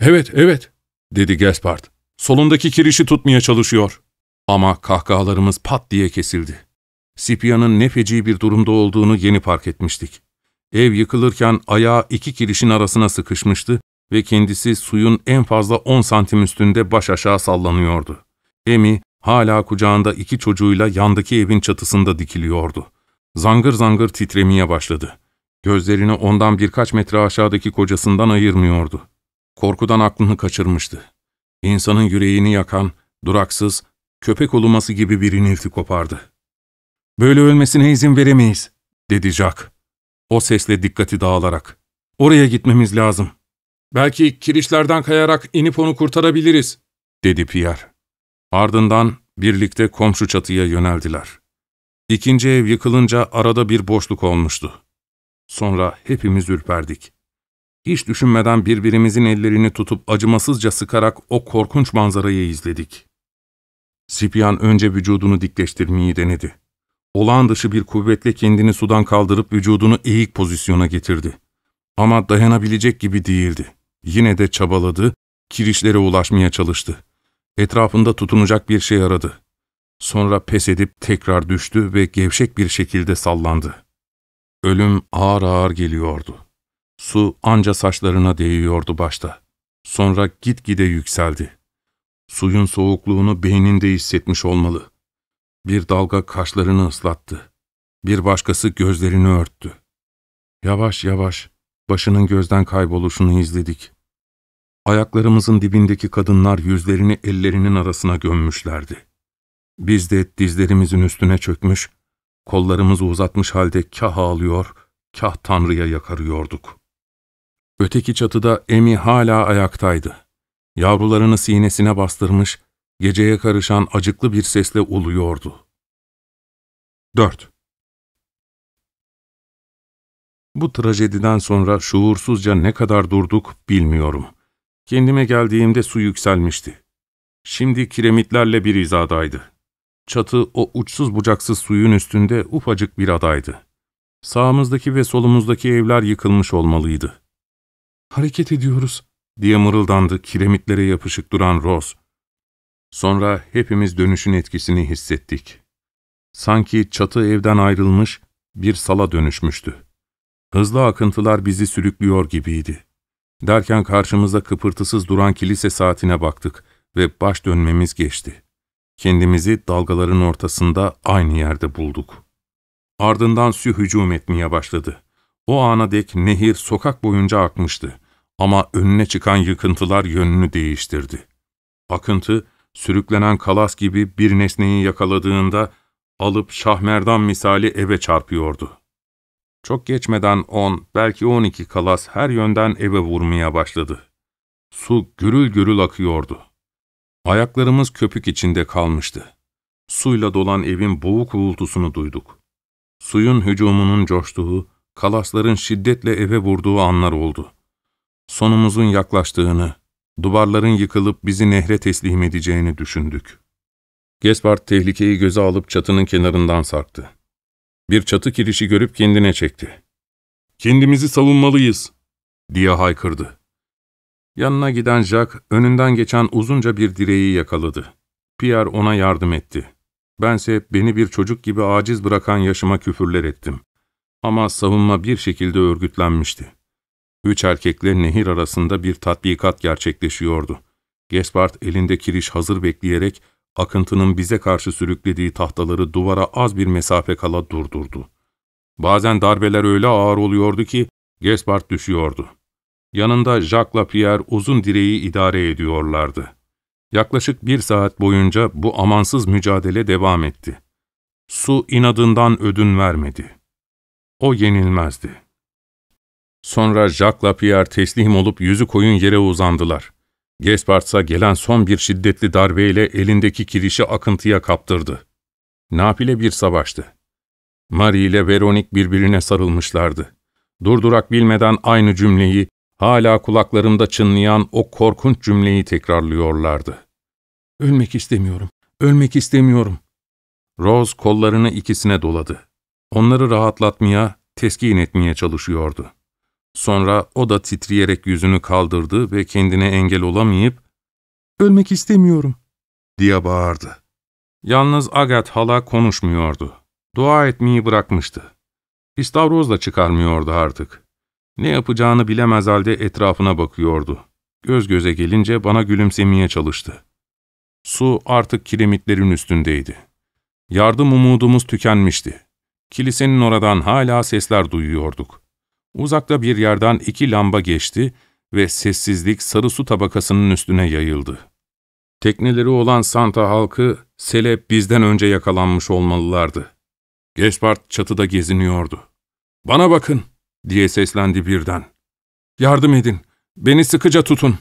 Evet, evet, dedi Gaspard. Solundaki kirişi tutmaya çalışıyor. Ama kahkahalarımız pat diye kesildi. Sipia'nın nefeci bir durumda olduğunu yeni fark etmiştik. Ev yıkılırken ayağı iki kirişin arasına sıkışmıştı ve kendisi suyun en fazla 10 santim üstünde baş aşağı sallanıyordu. Emi hala kucağında iki çocuğuyla yandaki evin çatısında dikiliyordu. Zangır zangır titremeye başladı. Gözlerini ondan birkaç metre aşağıdaki kocasından ayırmıyordu. Korkudan aklını kaçırmıştı. İnsanın yüreğini yakan, duraksız, köpek oluması gibi bir inilti kopardı. ''Böyle ölmesine izin veremeyiz.'' dedi Jack. O sesle dikkati dağılarak. ''Oraya gitmemiz lazım.'' ''Belki kirişlerden kayarak inip onu kurtarabiliriz.'' dedi Pierre. Ardından birlikte komşu çatıya yöneldiler. İkinci ev yıkılınca arada bir boşluk olmuştu. Sonra hepimiz ürperdik. Hiç düşünmeden birbirimizin ellerini tutup acımasızca sıkarak o korkunç manzarayı izledik. Sipyan önce vücudunu dikleştirmeyi denedi. Olağan dışı bir kuvvetle kendini sudan kaldırıp vücudunu eğik pozisyona getirdi. Ama dayanabilecek gibi değildi. Yine de çabaladı, kirişlere ulaşmaya çalıştı. Etrafında tutunacak bir şey aradı. Sonra pes edip tekrar düştü ve gevşek bir şekilde sallandı. Ölüm ağır ağır geliyordu. Su anca saçlarına değiyordu başta. Sonra gitgide yükseldi. Suyun soğukluğunu beyninde hissetmiş olmalı. Bir dalga kaşlarını ıslattı. Bir başkası gözlerini örttü. Yavaş yavaş başının gözden kayboluşunu izledik. Ayaklarımızın dibindeki kadınlar yüzlerini ellerinin arasına gömmüşlerdi. Biz de dizlerimizin üstüne çökmüş, Kollarımızı uzatmış halde kah ağlıyor, kah Tanrı'ya yakarıyorduk. Öteki çatıda Emi hala ayaktaydı. Yavrularını sinesine bastırmış, geceye karışan acıklı bir sesle uluyordu. 4. Bu trajediden sonra şuursuzca ne kadar durduk bilmiyorum. Kendime geldiğimde su yükselmişti. Şimdi kiremitlerle bir izadaydı. Çatı o uçsuz bucaksız suyun üstünde ufacık bir adaydı. Sağımızdaki ve solumuzdaki evler yıkılmış olmalıydı. ''Hareket ediyoruz.'' diye mırıldandı kiremitlere yapışık duran Rose. Sonra hepimiz dönüşün etkisini hissettik. Sanki çatı evden ayrılmış, bir sala dönüşmüştü. Hızlı akıntılar bizi sürüklüyor gibiydi. Derken karşımızda kıpırtısız duran kilise saatine baktık ve baş dönmemiz geçti. Kendimizi dalgaların ortasında aynı yerde bulduk. Ardından su hücum etmeye başladı. O ana dek nehir sokak boyunca akmıştı ama önüne çıkan yıkıntılar yönünü değiştirdi. Akıntı, sürüklenen kalas gibi bir nesneyi yakaladığında alıp şahmerdan misali eve çarpıyordu. Çok geçmeden on, belki on iki kalas her yönden eve vurmaya başladı. Su gürül gürül akıyordu. Ayaklarımız köpük içinde kalmıştı. Suyla dolan evin boğuk uğultusunu duyduk. Suyun hücumunun coştuğu, kalasların şiddetle eve vurduğu anlar oldu. Sonumuzun yaklaştığını, duvarların yıkılıp bizi nehre teslim edeceğini düşündük. Gespard tehlikeyi göze alıp çatının kenarından sarktı. Bir çatı kirişi görüp kendine çekti. ''Kendimizi savunmalıyız!'' diye haykırdı. Yanına giden Jack, önünden geçen uzunca bir direği yakaladı. Pierre ona yardım etti. Bense beni bir çocuk gibi aciz bırakan yaşıma küfürler ettim. Ama savunma bir şekilde örgütlenmişti. Üç erkekle nehir arasında bir tatbikat gerçekleşiyordu. Gespard elinde kiriş hazır bekleyerek akıntının bize karşı sürüklediği tahtaları duvara az bir mesafe kala durdurdu. Bazen darbeler öyle ağır oluyordu ki Gespard düşüyordu. Yanında Jacques-Lapierre uzun direği idare ediyorlardı. Yaklaşık bir saat boyunca bu amansız mücadele devam etti. Su inadından ödün vermedi. O yenilmezdi. Sonra Jacques-Lapierre teslim olup yüzü koyun yere uzandılar. Gespart'sa gelen son bir şiddetli darbeyle elindeki kirişi akıntıya kaptırdı. Nafile bir savaştı. Marie ile Veronique birbirine sarılmışlardı. Durdurak bilmeden aynı cümleyi, hala kulaklarımda çınlayan o korkunç cümleyi tekrarlıyorlardı. ''Ölmek istemiyorum, ölmek istemiyorum.'' Rose kollarını ikisine doladı. Onları rahatlatmaya, teskin etmeye çalışıyordu. Sonra o da titreyerek yüzünü kaldırdı ve kendine engel olamayıp ''Ölmek istemiyorum'' diye bağırdı. Yalnız Agat hala konuşmuyordu. Dua etmeyi bırakmıştı. İstavroz da çıkarmıyordu artık. Ne yapacağını bilemez halde etrafına bakıyordu. Göz göze gelince bana gülümsemeye çalıştı. Su artık kiremitlerin üstündeydi. Yardım umudumuz tükenmişti. Kilisenin oradan hala sesler duyuyorduk. Uzakta bir yerden iki lamba geçti ve sessizlik sarı su tabakasının üstüne yayıldı. Tekneleri olan Santa halkı, sele bizden önce yakalanmış olmalılardı. Gespart çatıda geziniyordu. ''Bana bakın!'' diye seslendi birden. ''Yardım edin, beni sıkıca tutun.''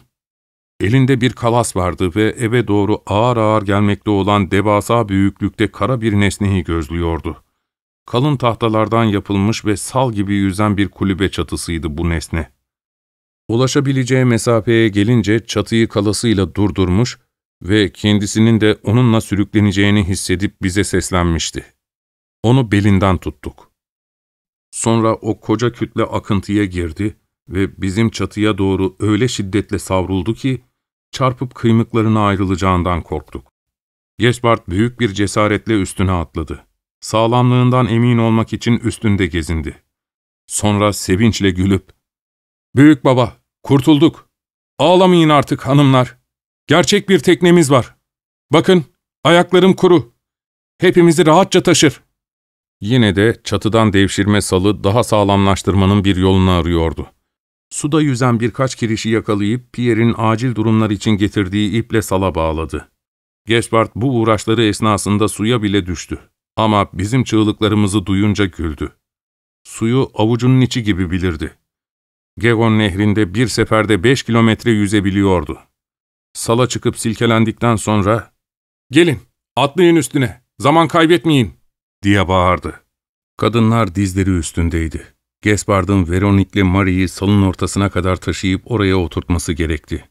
Elinde bir kalas vardı ve eve doğru ağır ağır gelmekte olan devasa büyüklükte kara bir nesneyi gözlüyordu. Kalın tahtalardan yapılmış ve sal gibi yüzen bir kulübe çatısıydı bu nesne. Ulaşabileceği mesafeye gelince çatıyı kalasıyla durdurmuş ve kendisinin de onunla sürükleneceğini hissedip bize seslenmişti. Onu belinden tuttuk. Sonra o koca kütle akıntıya girdi ve bizim çatıya doğru öyle şiddetle savruldu ki, çarpıp kıymıklarına ayrılacağından korktuk. Gesbart büyük bir cesaretle üstüne atladı. Sağlamlığından emin olmak için üstünde gezindi. Sonra sevinçle gülüp, ''Büyük baba, kurtulduk. Ağlamayın artık hanımlar. Gerçek bir teknemiz var. Bakın, ayaklarım kuru. Hepimizi rahatça taşır.'' Yine de çatıdan devşirme salı daha sağlamlaştırmanın bir yolunu arıyordu. Suda yüzen birkaç kirişi yakalayıp Pierre'in acil durumlar için getirdiği iple sala bağladı. Gesbart bu uğraşları esnasında suya bile düştü. Ama bizim çığlıklarımızı duyunca güldü. Suyu avucunun içi gibi bilirdi. Gegon nehrinde bir seferde beş kilometre yüzebiliyordu. Sala çıkıp silkelendikten sonra ''Gelin, atlayın üstüne, zaman kaybetmeyin.'' diye bağırdı. Kadınlar dizleri üstündeydi. Gaspard'ın Veronik'le Marie'yi salın ortasına kadar taşıyıp oraya oturtması gerekti.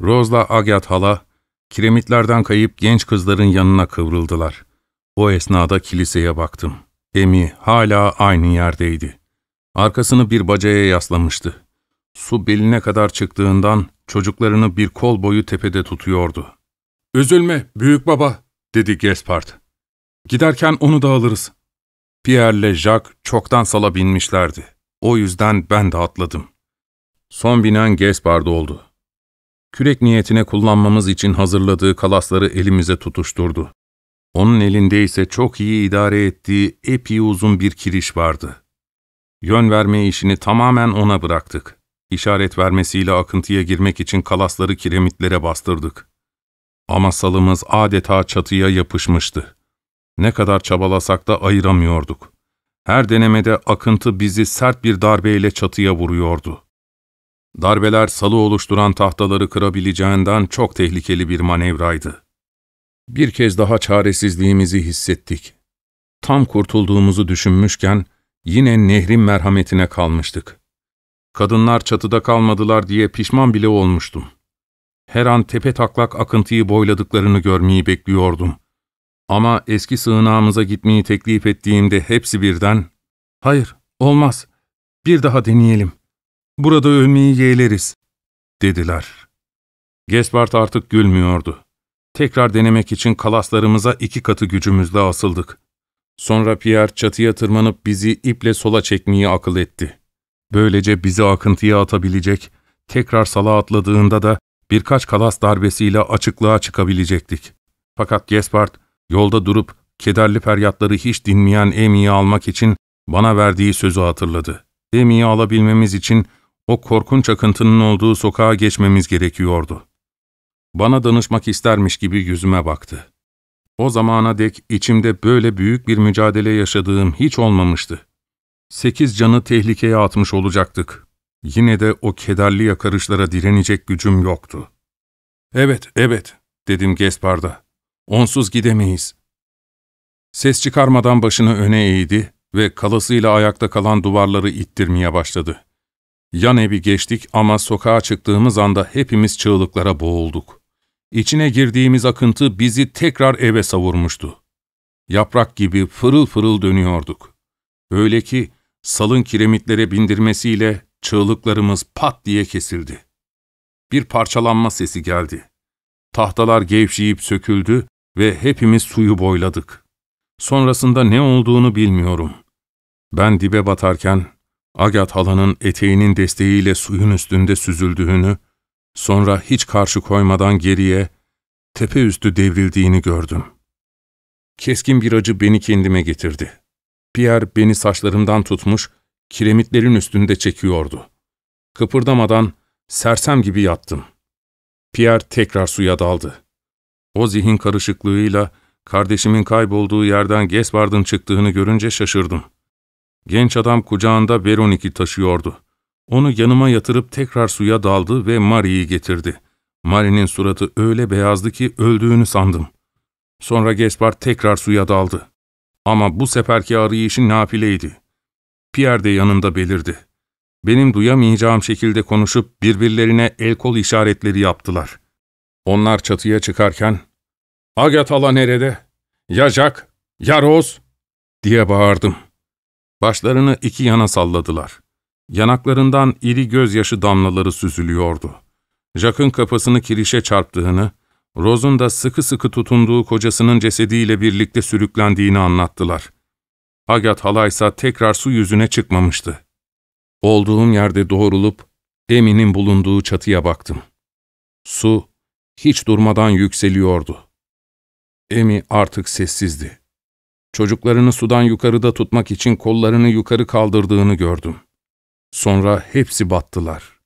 Rose'la Agat hala, kiremitlerden kayıp genç kızların yanına kıvrıldılar. O esnada kiliseye baktım. Emi hala aynı yerdeydi. Arkasını bir bacaya yaslamıştı. Su beline kadar çıktığından çocuklarını bir kol boyu tepede tutuyordu. ''Üzülme büyük baba'' dedi Gaspard. Giderken onu da alırız. Pierre Pierre'le Jacques çoktan sala binmişlerdi. O yüzden ben de atladım. Son binen Gaspar'da oldu. Kürek niyetine kullanmamız için hazırladığı kalasları elimize tutuşturdu. Onun elinde ise çok iyi idare ettiği epey uzun bir kiriş vardı. Yön verme işini tamamen ona bıraktık. İşaret vermesiyle akıntıya girmek için kalasları kiremitlere bastırdık. Ama salımız adeta çatıya yapışmıştı. Ne kadar çabalasak da ayıramıyorduk. Her denemede akıntı bizi sert bir darbeyle çatıya vuruyordu. Darbeler salı oluşturan tahtaları kırabileceğinden çok tehlikeli bir manevraydı. Bir kez daha çaresizliğimizi hissettik. Tam kurtulduğumuzu düşünmüşken yine nehrin merhametine kalmıştık. Kadınlar çatıda kalmadılar diye pişman bile olmuştum. Her an tepe taklak akıntıyı boyladıklarını görmeyi bekliyordum. Ama eski sığınağımıza gitmeyi teklif ettiğimde hepsi birden, ''Hayır, olmaz. Bir daha deneyelim. Burada ölmeyi yeğleriz.'' dediler. Gespart artık gülmüyordu. Tekrar denemek için kalaslarımıza iki katı gücümüzle asıldık. Sonra Pierre çatıya tırmanıp bizi iple sola çekmeyi akıl etti. Böylece bizi akıntıya atabilecek, tekrar sala atladığında da birkaç kalas darbesiyle açıklığa çıkabilecektik. Fakat Gespard, Yolda durup kederli feryatları hiç dinmeyen Emi'yi almak için bana verdiği sözü hatırladı. Emi'yi alabilmemiz için o korkunç akıntının olduğu sokağa geçmemiz gerekiyordu. Bana danışmak istermiş gibi yüzüme baktı. O zamana dek içimde böyle büyük bir mücadele yaşadığım hiç olmamıştı. Sekiz canı tehlikeye atmış olacaktık. Yine de o kederli yakarışlara direnecek gücüm yoktu. ''Evet, evet.'' dedim Gespar'da. Onsuz gidemeyiz. Ses çıkarmadan başını öne eğdi ve kalasıyla ayakta kalan duvarları ittirmeye başladı. Yan evi geçtik ama sokağa çıktığımız anda hepimiz çığlıklara boğulduk. İçine girdiğimiz akıntı bizi tekrar eve savurmuştu. Yaprak gibi fırıl fırıl dönüyorduk. Öyle ki salın kiremitlere bindirmesiyle çığlıklarımız pat diye kesildi. Bir parçalanma sesi geldi. Tahtalar gevşeyip söküldü ve hepimiz suyu boyladık. Sonrasında ne olduğunu bilmiyorum. Ben dibe batarken Agat halanın eteğinin desteğiyle suyun üstünde süzüldüğünü, sonra hiç karşı koymadan geriye, tepe üstü devrildiğini gördüm. Keskin bir acı beni kendime getirdi. Pierre beni saçlarımdan tutmuş, kiremitlerin üstünde çekiyordu. Kıpırdamadan sersem gibi yattım. Pierre tekrar suya daldı. O zihin karışıklığıyla kardeşimin kaybolduğu yerden Gesbard'ın çıktığını görünce şaşırdım. Genç adam kucağında Veronik'i taşıyordu. Onu yanıma yatırıp tekrar suya daldı ve Marie'yi getirdi. Marie'nin suratı öyle beyazdı ki öldüğünü sandım. Sonra Gespard tekrar suya daldı. Ama bu seferki arayışı nafileydi. Pierre de yanında belirdi. Benim duyamayacağım şekilde konuşup birbirlerine el kol işaretleri yaptılar. Onlar çatıya çıkarken Agatala nerede? Ya Jack? Ya Rose?'' diye bağırdım. Başlarını iki yana salladılar. Yanaklarından iri gözyaşı damlaları süzülüyordu. Jack'ın kafasını kirişe çarptığını, Rose'un da sıkı sıkı tutunduğu kocasının cesediyle birlikte sürüklendiğini anlattılar. Agat halaysa tekrar su yüzüne çıkmamıştı. Olduğum yerde doğrulup Emin'in bulunduğu çatıya baktım. Su hiç durmadan yükseliyordu. Emi artık sessizdi. Çocuklarını sudan yukarıda tutmak için kollarını yukarı kaldırdığını gördüm. Sonra hepsi battılar.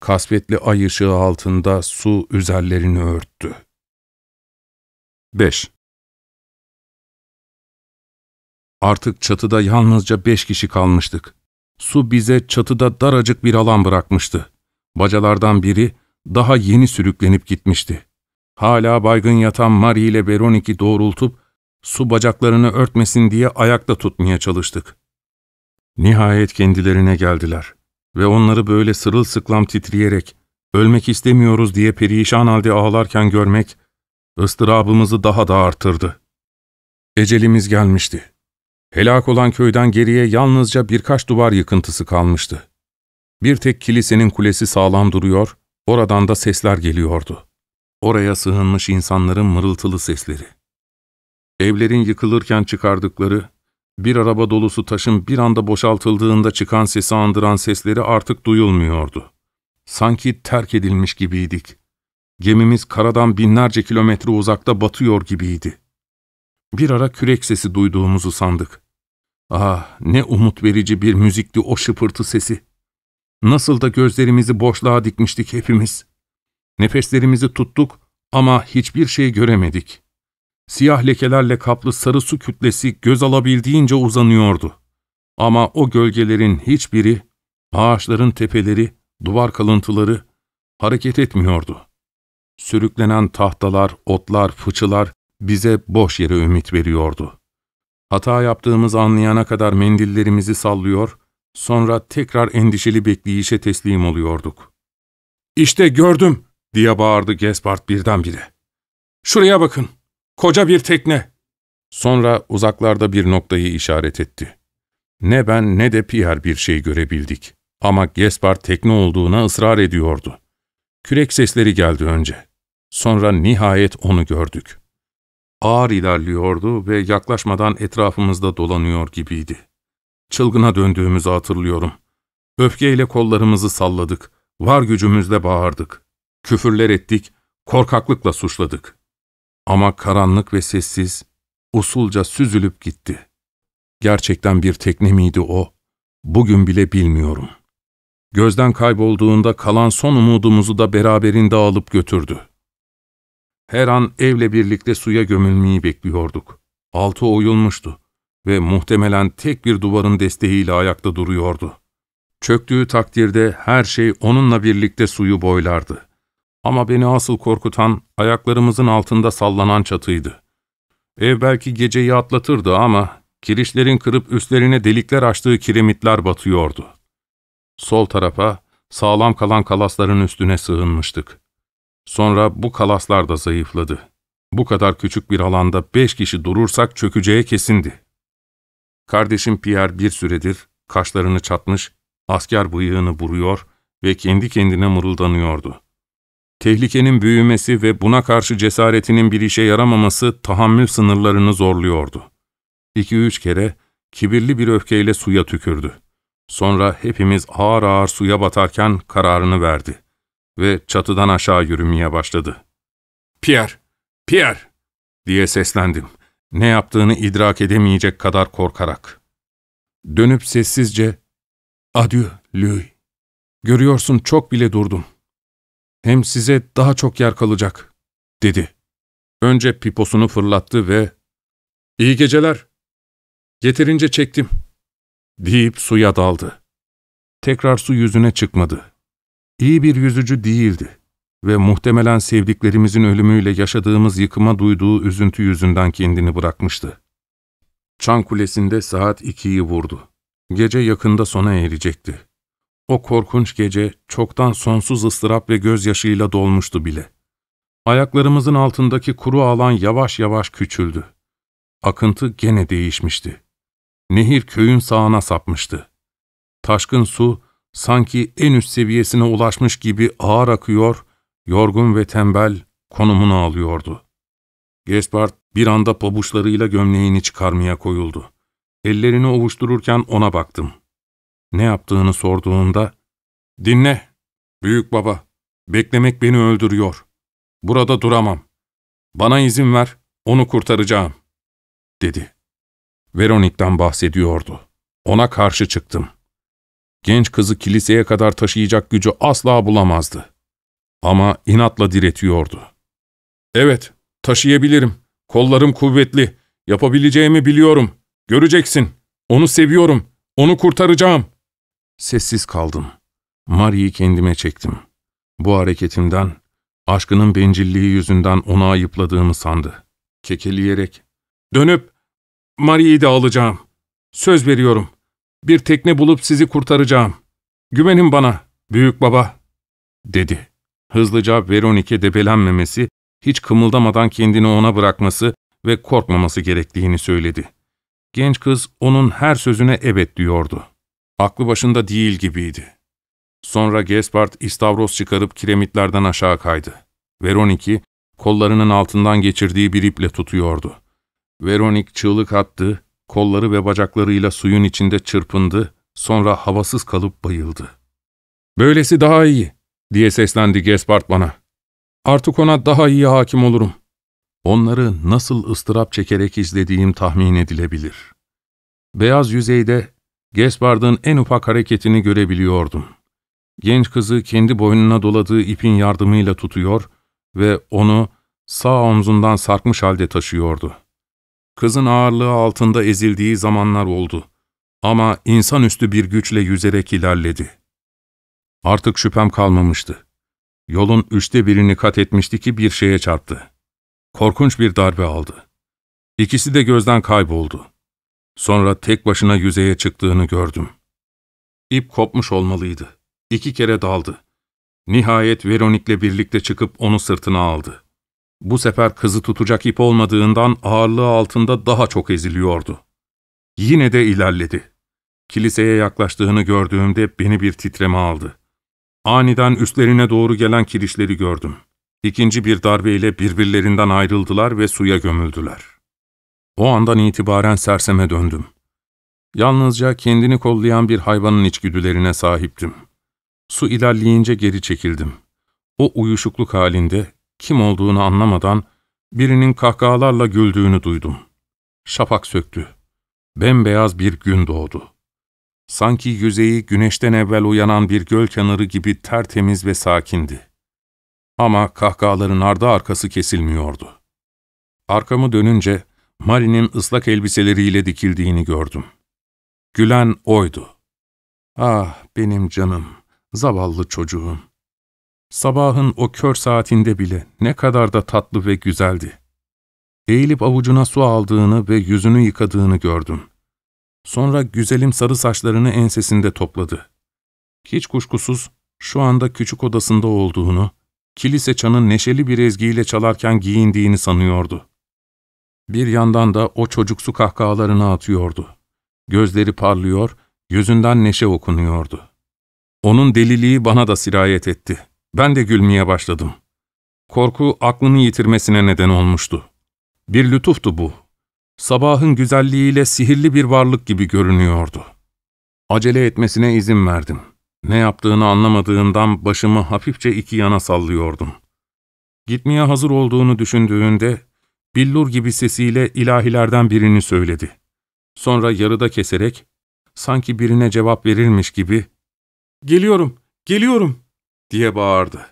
Kasvetli ay ışığı altında su üzerlerini örttü. 5. Artık çatıda yalnızca beş kişi kalmıştık. Su bize çatıda daracık bir alan bırakmıştı. Bacalardan biri daha yeni sürüklenip gitmişti. Hala baygın yatan Mari ile Veronik'i doğrultup, su bacaklarını örtmesin diye ayakta tutmaya çalıştık. Nihayet kendilerine geldiler ve onları böyle sırılsıklam titreyerek, ölmek istemiyoruz diye perişan halde ağlarken görmek, ıstırabımızı daha da artırdı. Ecelimiz gelmişti. Helak olan köyden geriye yalnızca birkaç duvar yıkıntısı kalmıştı. Bir tek kilisenin kulesi sağlam duruyor, Oradan da sesler geliyordu. Oraya sığınmış insanların mırıltılı sesleri. Evlerin yıkılırken çıkardıkları, bir araba dolusu taşın bir anda boşaltıldığında çıkan sesi andıran sesleri artık duyulmuyordu. Sanki terk edilmiş gibiydik. Gemimiz karadan binlerce kilometre uzakta batıyor gibiydi. Bir ara kürek sesi duyduğumuzu sandık. Ah ne umut verici bir müzikti o şıpırtı sesi. Nasıl da gözlerimizi boşluğa dikmiştik hepimiz. Nefeslerimizi tuttuk ama hiçbir şey göremedik. Siyah lekelerle kaplı sarı su kütlesi göz alabildiğince uzanıyordu. Ama o gölgelerin hiçbiri, ağaçların tepeleri, duvar kalıntıları hareket etmiyordu. Sürüklenen tahtalar, otlar, fıçılar bize boş yere ümit veriyordu. Hata yaptığımız anlayana kadar mendillerimizi sallıyor, Sonra tekrar endişeli bekleyişe teslim oluyorduk. ''İşte gördüm!'' diye bağırdı Gespard birdenbire. ''Şuraya bakın! Koca bir tekne!'' Sonra uzaklarda bir noktayı işaret etti. Ne ben ne de Pierre bir şey görebildik. Ama Gespard tekne olduğuna ısrar ediyordu. Kürek sesleri geldi önce. Sonra nihayet onu gördük. Ağır ilerliyordu ve yaklaşmadan etrafımızda dolanıyor gibiydi. Çılgına döndüğümüzü hatırlıyorum. Öfkeyle kollarımızı salladık, var gücümüzle bağırdık. Küfürler ettik, korkaklıkla suçladık. Ama karanlık ve sessiz, usulca süzülüp gitti. Gerçekten bir tekne miydi o? Bugün bile bilmiyorum. Gözden kaybolduğunda kalan son umudumuzu da beraberinde alıp götürdü. Her an evle birlikte suya gömülmeyi bekliyorduk. Altı oyulmuştu ve muhtemelen tek bir duvarın desteğiyle ayakta duruyordu. Çöktüğü takdirde her şey onunla birlikte suyu boylardı. Ama beni asıl korkutan ayaklarımızın altında sallanan çatıydı. Ev belki geceyi atlatırdı ama kirişlerin kırıp üstlerine delikler açtığı kiremitler batıyordu. Sol tarafa, sağlam kalan kalasların üstüne sığınmıştık. Sonra bu kalaslar da zayıfladı. Bu kadar küçük bir alanda beş kişi durursak çökeceği kesindi. Kardeşim Pierre bir süredir kaşlarını çatmış, asker bıyığını buruyor ve kendi kendine mırıldanıyordu. Tehlikenin büyümesi ve buna karşı cesaretinin bir işe yaramaması tahammül sınırlarını zorluyordu. İki üç kere kibirli bir öfkeyle suya tükürdü. Sonra hepimiz ağır ağır suya batarken kararını verdi ve çatıdan aşağı yürümeye başladı. ''Pierre! Pierre!'' diye seslendim ne yaptığını idrak edemeyecek kadar korkarak. Dönüp sessizce, adieu Louis. Görüyorsun çok bile durdum. Hem size daha çok yer kalacak.'' dedi. Önce piposunu fırlattı ve ''İyi geceler. Yeterince çektim.'' deyip suya daldı. Tekrar su yüzüne çıkmadı. İyi bir yüzücü değildi ve muhtemelen sevdiklerimizin ölümüyle yaşadığımız yıkıma duyduğu üzüntü yüzünden kendini bırakmıştı. Çan Kulesi'nde saat ikiyi vurdu. Gece yakında sona erecekti. O korkunç gece çoktan sonsuz ıstırap ve gözyaşıyla dolmuştu bile. Ayaklarımızın altındaki kuru alan yavaş yavaş küçüldü. Akıntı gene değişmişti. Nehir köyün sağına sapmıştı. Taşkın su sanki en üst seviyesine ulaşmış gibi ağır akıyor yorgun ve tembel konumunu alıyordu. Gespard bir anda pabuçlarıyla gömleğini çıkarmaya koyuldu. Ellerini ovuştururken ona baktım. Ne yaptığını sorduğunda, ''Dinle, büyük baba, beklemek beni öldürüyor. Burada duramam. Bana izin ver, onu kurtaracağım.'' dedi. Veronik'ten bahsediyordu. Ona karşı çıktım. Genç kızı kiliseye kadar taşıyacak gücü asla bulamazdı. Ama inatla diretiyordu. ''Evet, taşıyabilirim. Kollarım kuvvetli. Yapabileceğimi biliyorum. Göreceksin. Onu seviyorum. Onu kurtaracağım.'' Sessiz kaldım. Mari'yi kendime çektim. Bu hareketimden, aşkının bencilliği yüzünden onu ayıpladığımı sandı. Kekeleyerek, ''Dönüp Mari'yi de alacağım. Söz veriyorum. Bir tekne bulup sizi kurtaracağım. Güvenin bana, büyük baba.'' dedi. Hızlıca Veronik'e debelenmemesi, hiç kımıldamadan kendini ona bırakması ve korkmaması gerektiğini söyledi. Genç kız onun her sözüne evet diyordu. Aklı başında değil gibiydi. Sonra Gespard istavros çıkarıp kiremitlerden aşağı kaydı. Veroniki kollarının altından geçirdiği bir iple tutuyordu. Veronik çığlık attı, kolları ve bacaklarıyla suyun içinde çırpındı, sonra havasız kalıp bayıldı. ''Böylesi daha iyi diye seslendi Gespard bana. Artık ona daha iyi hakim olurum. Onları nasıl ıstırap çekerek izlediğim tahmin edilebilir. Beyaz yüzeyde Gespard'ın en ufak hareketini görebiliyordum. Genç kızı kendi boynuna doladığı ipin yardımıyla tutuyor ve onu sağ omzundan sarkmış halde taşıyordu. Kızın ağırlığı altında ezildiği zamanlar oldu. Ama insanüstü bir güçle yüzerek ilerledi. Artık şüphem kalmamıştı. Yolun üçte birini kat etmişti ki bir şeye çarptı. Korkunç bir darbe aldı. İkisi de gözden kayboldu. Sonra tek başına yüzeye çıktığını gördüm. İp kopmuş olmalıydı. İki kere daldı. Nihayet Veronik'le birlikte çıkıp onu sırtına aldı. Bu sefer kızı tutacak ip olmadığından ağırlığı altında daha çok eziliyordu. Yine de ilerledi. Kiliseye yaklaştığını gördüğümde beni bir titreme aldı. Aniden üstlerine doğru gelen kirişleri gördüm. İkinci bir darbeyle birbirlerinden ayrıldılar ve suya gömüldüler. O andan itibaren serseme döndüm. Yalnızca kendini kollayan bir hayvanın içgüdülerine sahiptim. Su ilerleyince geri çekildim. O uyuşukluk halinde, kim olduğunu anlamadan, birinin kahkahalarla güldüğünü duydum. Şapak söktü. Bembeyaz bir gün doğdu. Sanki yüzeyi güneşten evvel uyanan bir göl kenarı gibi tertemiz ve sakindi. Ama kahkahaların ardı arkası kesilmiyordu. Arkamı dönünce Mari'nin ıslak elbiseleriyle dikildiğini gördüm. Gülen oydu. Ah benim canım, zavallı çocuğum. Sabahın o kör saatinde bile ne kadar da tatlı ve güzeldi. Eğilip avucuna su aldığını ve yüzünü yıkadığını gördüm. Sonra güzelim sarı saçlarını ensesinde topladı. Hiç kuşkusuz şu anda küçük odasında olduğunu, kilise çanı neşeli bir ezgiyle çalarken giyindiğini sanıyordu. Bir yandan da o çocuksu kahkahalarını atıyordu. Gözleri parlıyor, yüzünden neşe okunuyordu. Onun deliliği bana da sirayet etti. Ben de gülmeye başladım. Korku aklını yitirmesine neden olmuştu. Bir lütuftu bu sabahın güzelliğiyle sihirli bir varlık gibi görünüyordu. Acele etmesine izin verdim. Ne yaptığını anlamadığından başımı hafifçe iki yana sallıyordum. Gitmeye hazır olduğunu düşündüğünde, billur gibi sesiyle ilahilerden birini söyledi. Sonra yarıda keserek, sanki birine cevap verilmiş gibi, ''Geliyorum, geliyorum!'' diye bağırdı.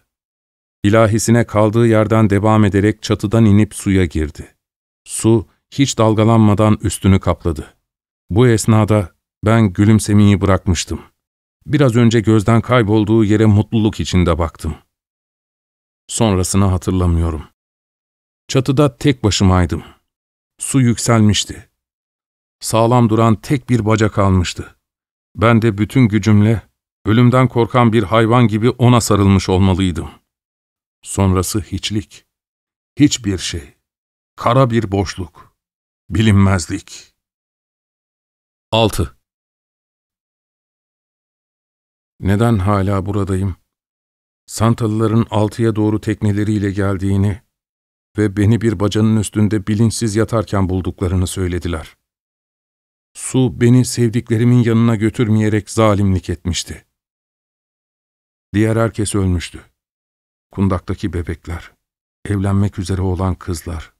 İlahisine kaldığı yerden devam ederek çatıdan inip suya girdi. Su, hiç dalgalanmadan üstünü kapladı. Bu esnada ben gülümsemeyi bırakmıştım. Biraz önce gözden kaybolduğu yere mutluluk içinde baktım. Sonrasını hatırlamıyorum. Çatıda tek başımaydım. Su yükselmişti. Sağlam duran tek bir baca kalmıştı. Ben de bütün gücümle, ölümden korkan bir hayvan gibi ona sarılmış olmalıydım. Sonrası hiçlik. Hiçbir şey. Kara bir boşluk. Bilinmezlik 6. Neden hala buradayım? Santalıların altıya doğru tekneleriyle geldiğini ve beni bir bacanın üstünde bilinçsiz yatarken bulduklarını söylediler. Su beni sevdiklerimin yanına götürmeyerek zalimlik etmişti. Diğer herkes ölmüştü. Kundaktaki bebekler, evlenmek üzere olan kızlar,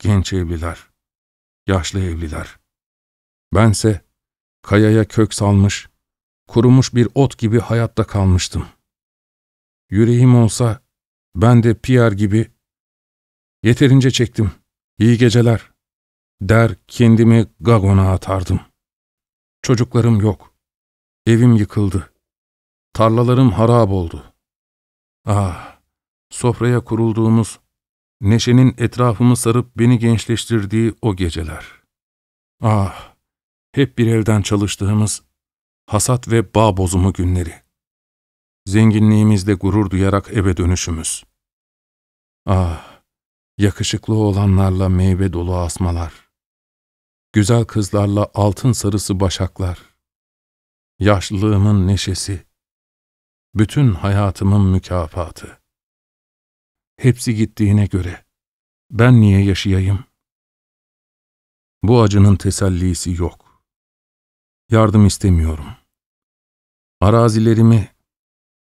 genç evliler, yaşlı evliler. Bense kayaya kök salmış, kurumuş bir ot gibi hayatta kalmıştım. Yüreğim olsa ben de Pierre gibi yeterince çektim, İyi geceler der kendimi gagona atardım. Çocuklarım yok, evim yıkıldı, tarlalarım harap oldu. Ah, sofraya kurulduğumuz Neşenin etrafımı sarıp beni gençleştirdiği o geceler. Ah, hep bir elden çalıştığımız hasat ve bağ bozumu günleri. Zenginliğimizde gurur duyarak eve dönüşümüz. Ah, yakışıklı olanlarla meyve dolu asmalar. Güzel kızlarla altın sarısı başaklar. Yaşlılığımın neşesi. Bütün hayatımın mükafatı. Hepsi gittiğine göre ben niye yaşayayım? Bu acının tesellisi yok. Yardım istemiyorum. Arazilerimi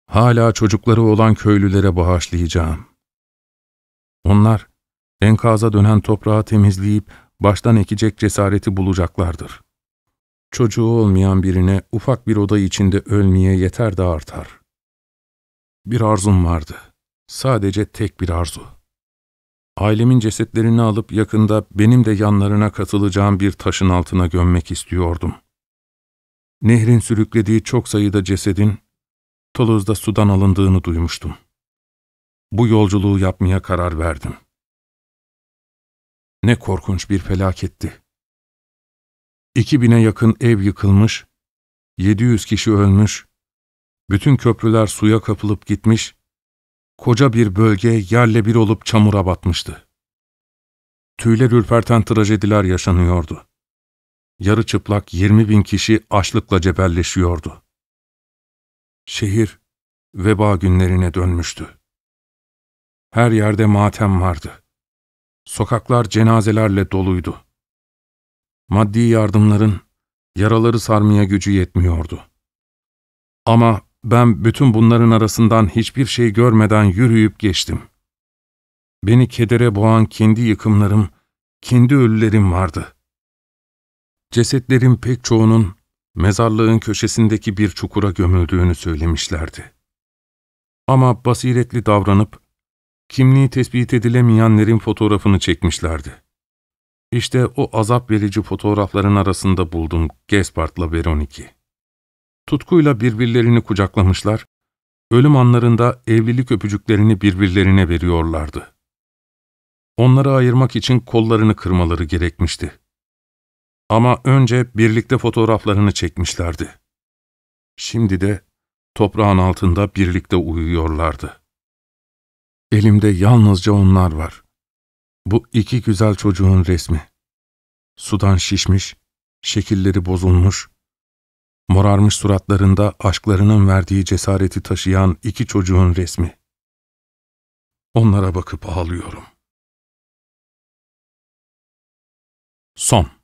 hala çocukları olan köylülere bağışlayacağım. Onlar enkaza dönen toprağı temizleyip baştan ekecek cesareti bulacaklardır. Çocuğu olmayan birine ufak bir oda içinde ölmeye yeter de artar. Bir arzum vardı.'' Sadece tek bir arzu. Ailemin cesetlerini alıp yakında benim de yanlarına katılacağım bir taşın altına gömmek istiyordum. Nehrin sürüklediği çok sayıda cesedin Toloz'da sudan alındığını duymuştum. Bu yolculuğu yapmaya karar verdim. Ne korkunç bir felaketti. 2000'e yakın ev yıkılmış, 700 kişi ölmüş, bütün köprüler suya kapılıp gitmiş, koca bir bölge yerle bir olup çamura batmıştı. Tüyler ürperten trajediler yaşanıyordu. Yarı çıplak 20 bin kişi açlıkla cebelleşiyordu. Şehir veba günlerine dönmüştü. Her yerde matem vardı. Sokaklar cenazelerle doluydu. Maddi yardımların yaraları sarmaya gücü yetmiyordu. Ama ben bütün bunların arasından hiçbir şey görmeden yürüyüp geçtim. Beni kedere boğan kendi yıkımlarım, kendi ölülerim vardı. Cesetlerin pek çoğunun mezarlığın köşesindeki bir çukura gömüldüğünü söylemişlerdi. Ama basiretli davranıp, kimliği tespit edilemeyenlerin fotoğrafını çekmişlerdi. İşte o azap verici fotoğrafların arasında buldum Gespart'la Veroniki. Tutkuyla birbirlerini kucaklamışlar, ölüm anlarında evlilik öpücüklerini birbirlerine veriyorlardı. Onları ayırmak için kollarını kırmaları gerekmişti. Ama önce birlikte fotoğraflarını çekmişlerdi. Şimdi de toprağın altında birlikte uyuyorlardı. Elimde yalnızca onlar var. Bu iki güzel çocuğun resmi. Sudan şişmiş, şekilleri bozulmuş, morarmış suratlarında aşklarının verdiği cesareti taşıyan iki çocuğun resmi. Onlara bakıp ağlıyorum. Son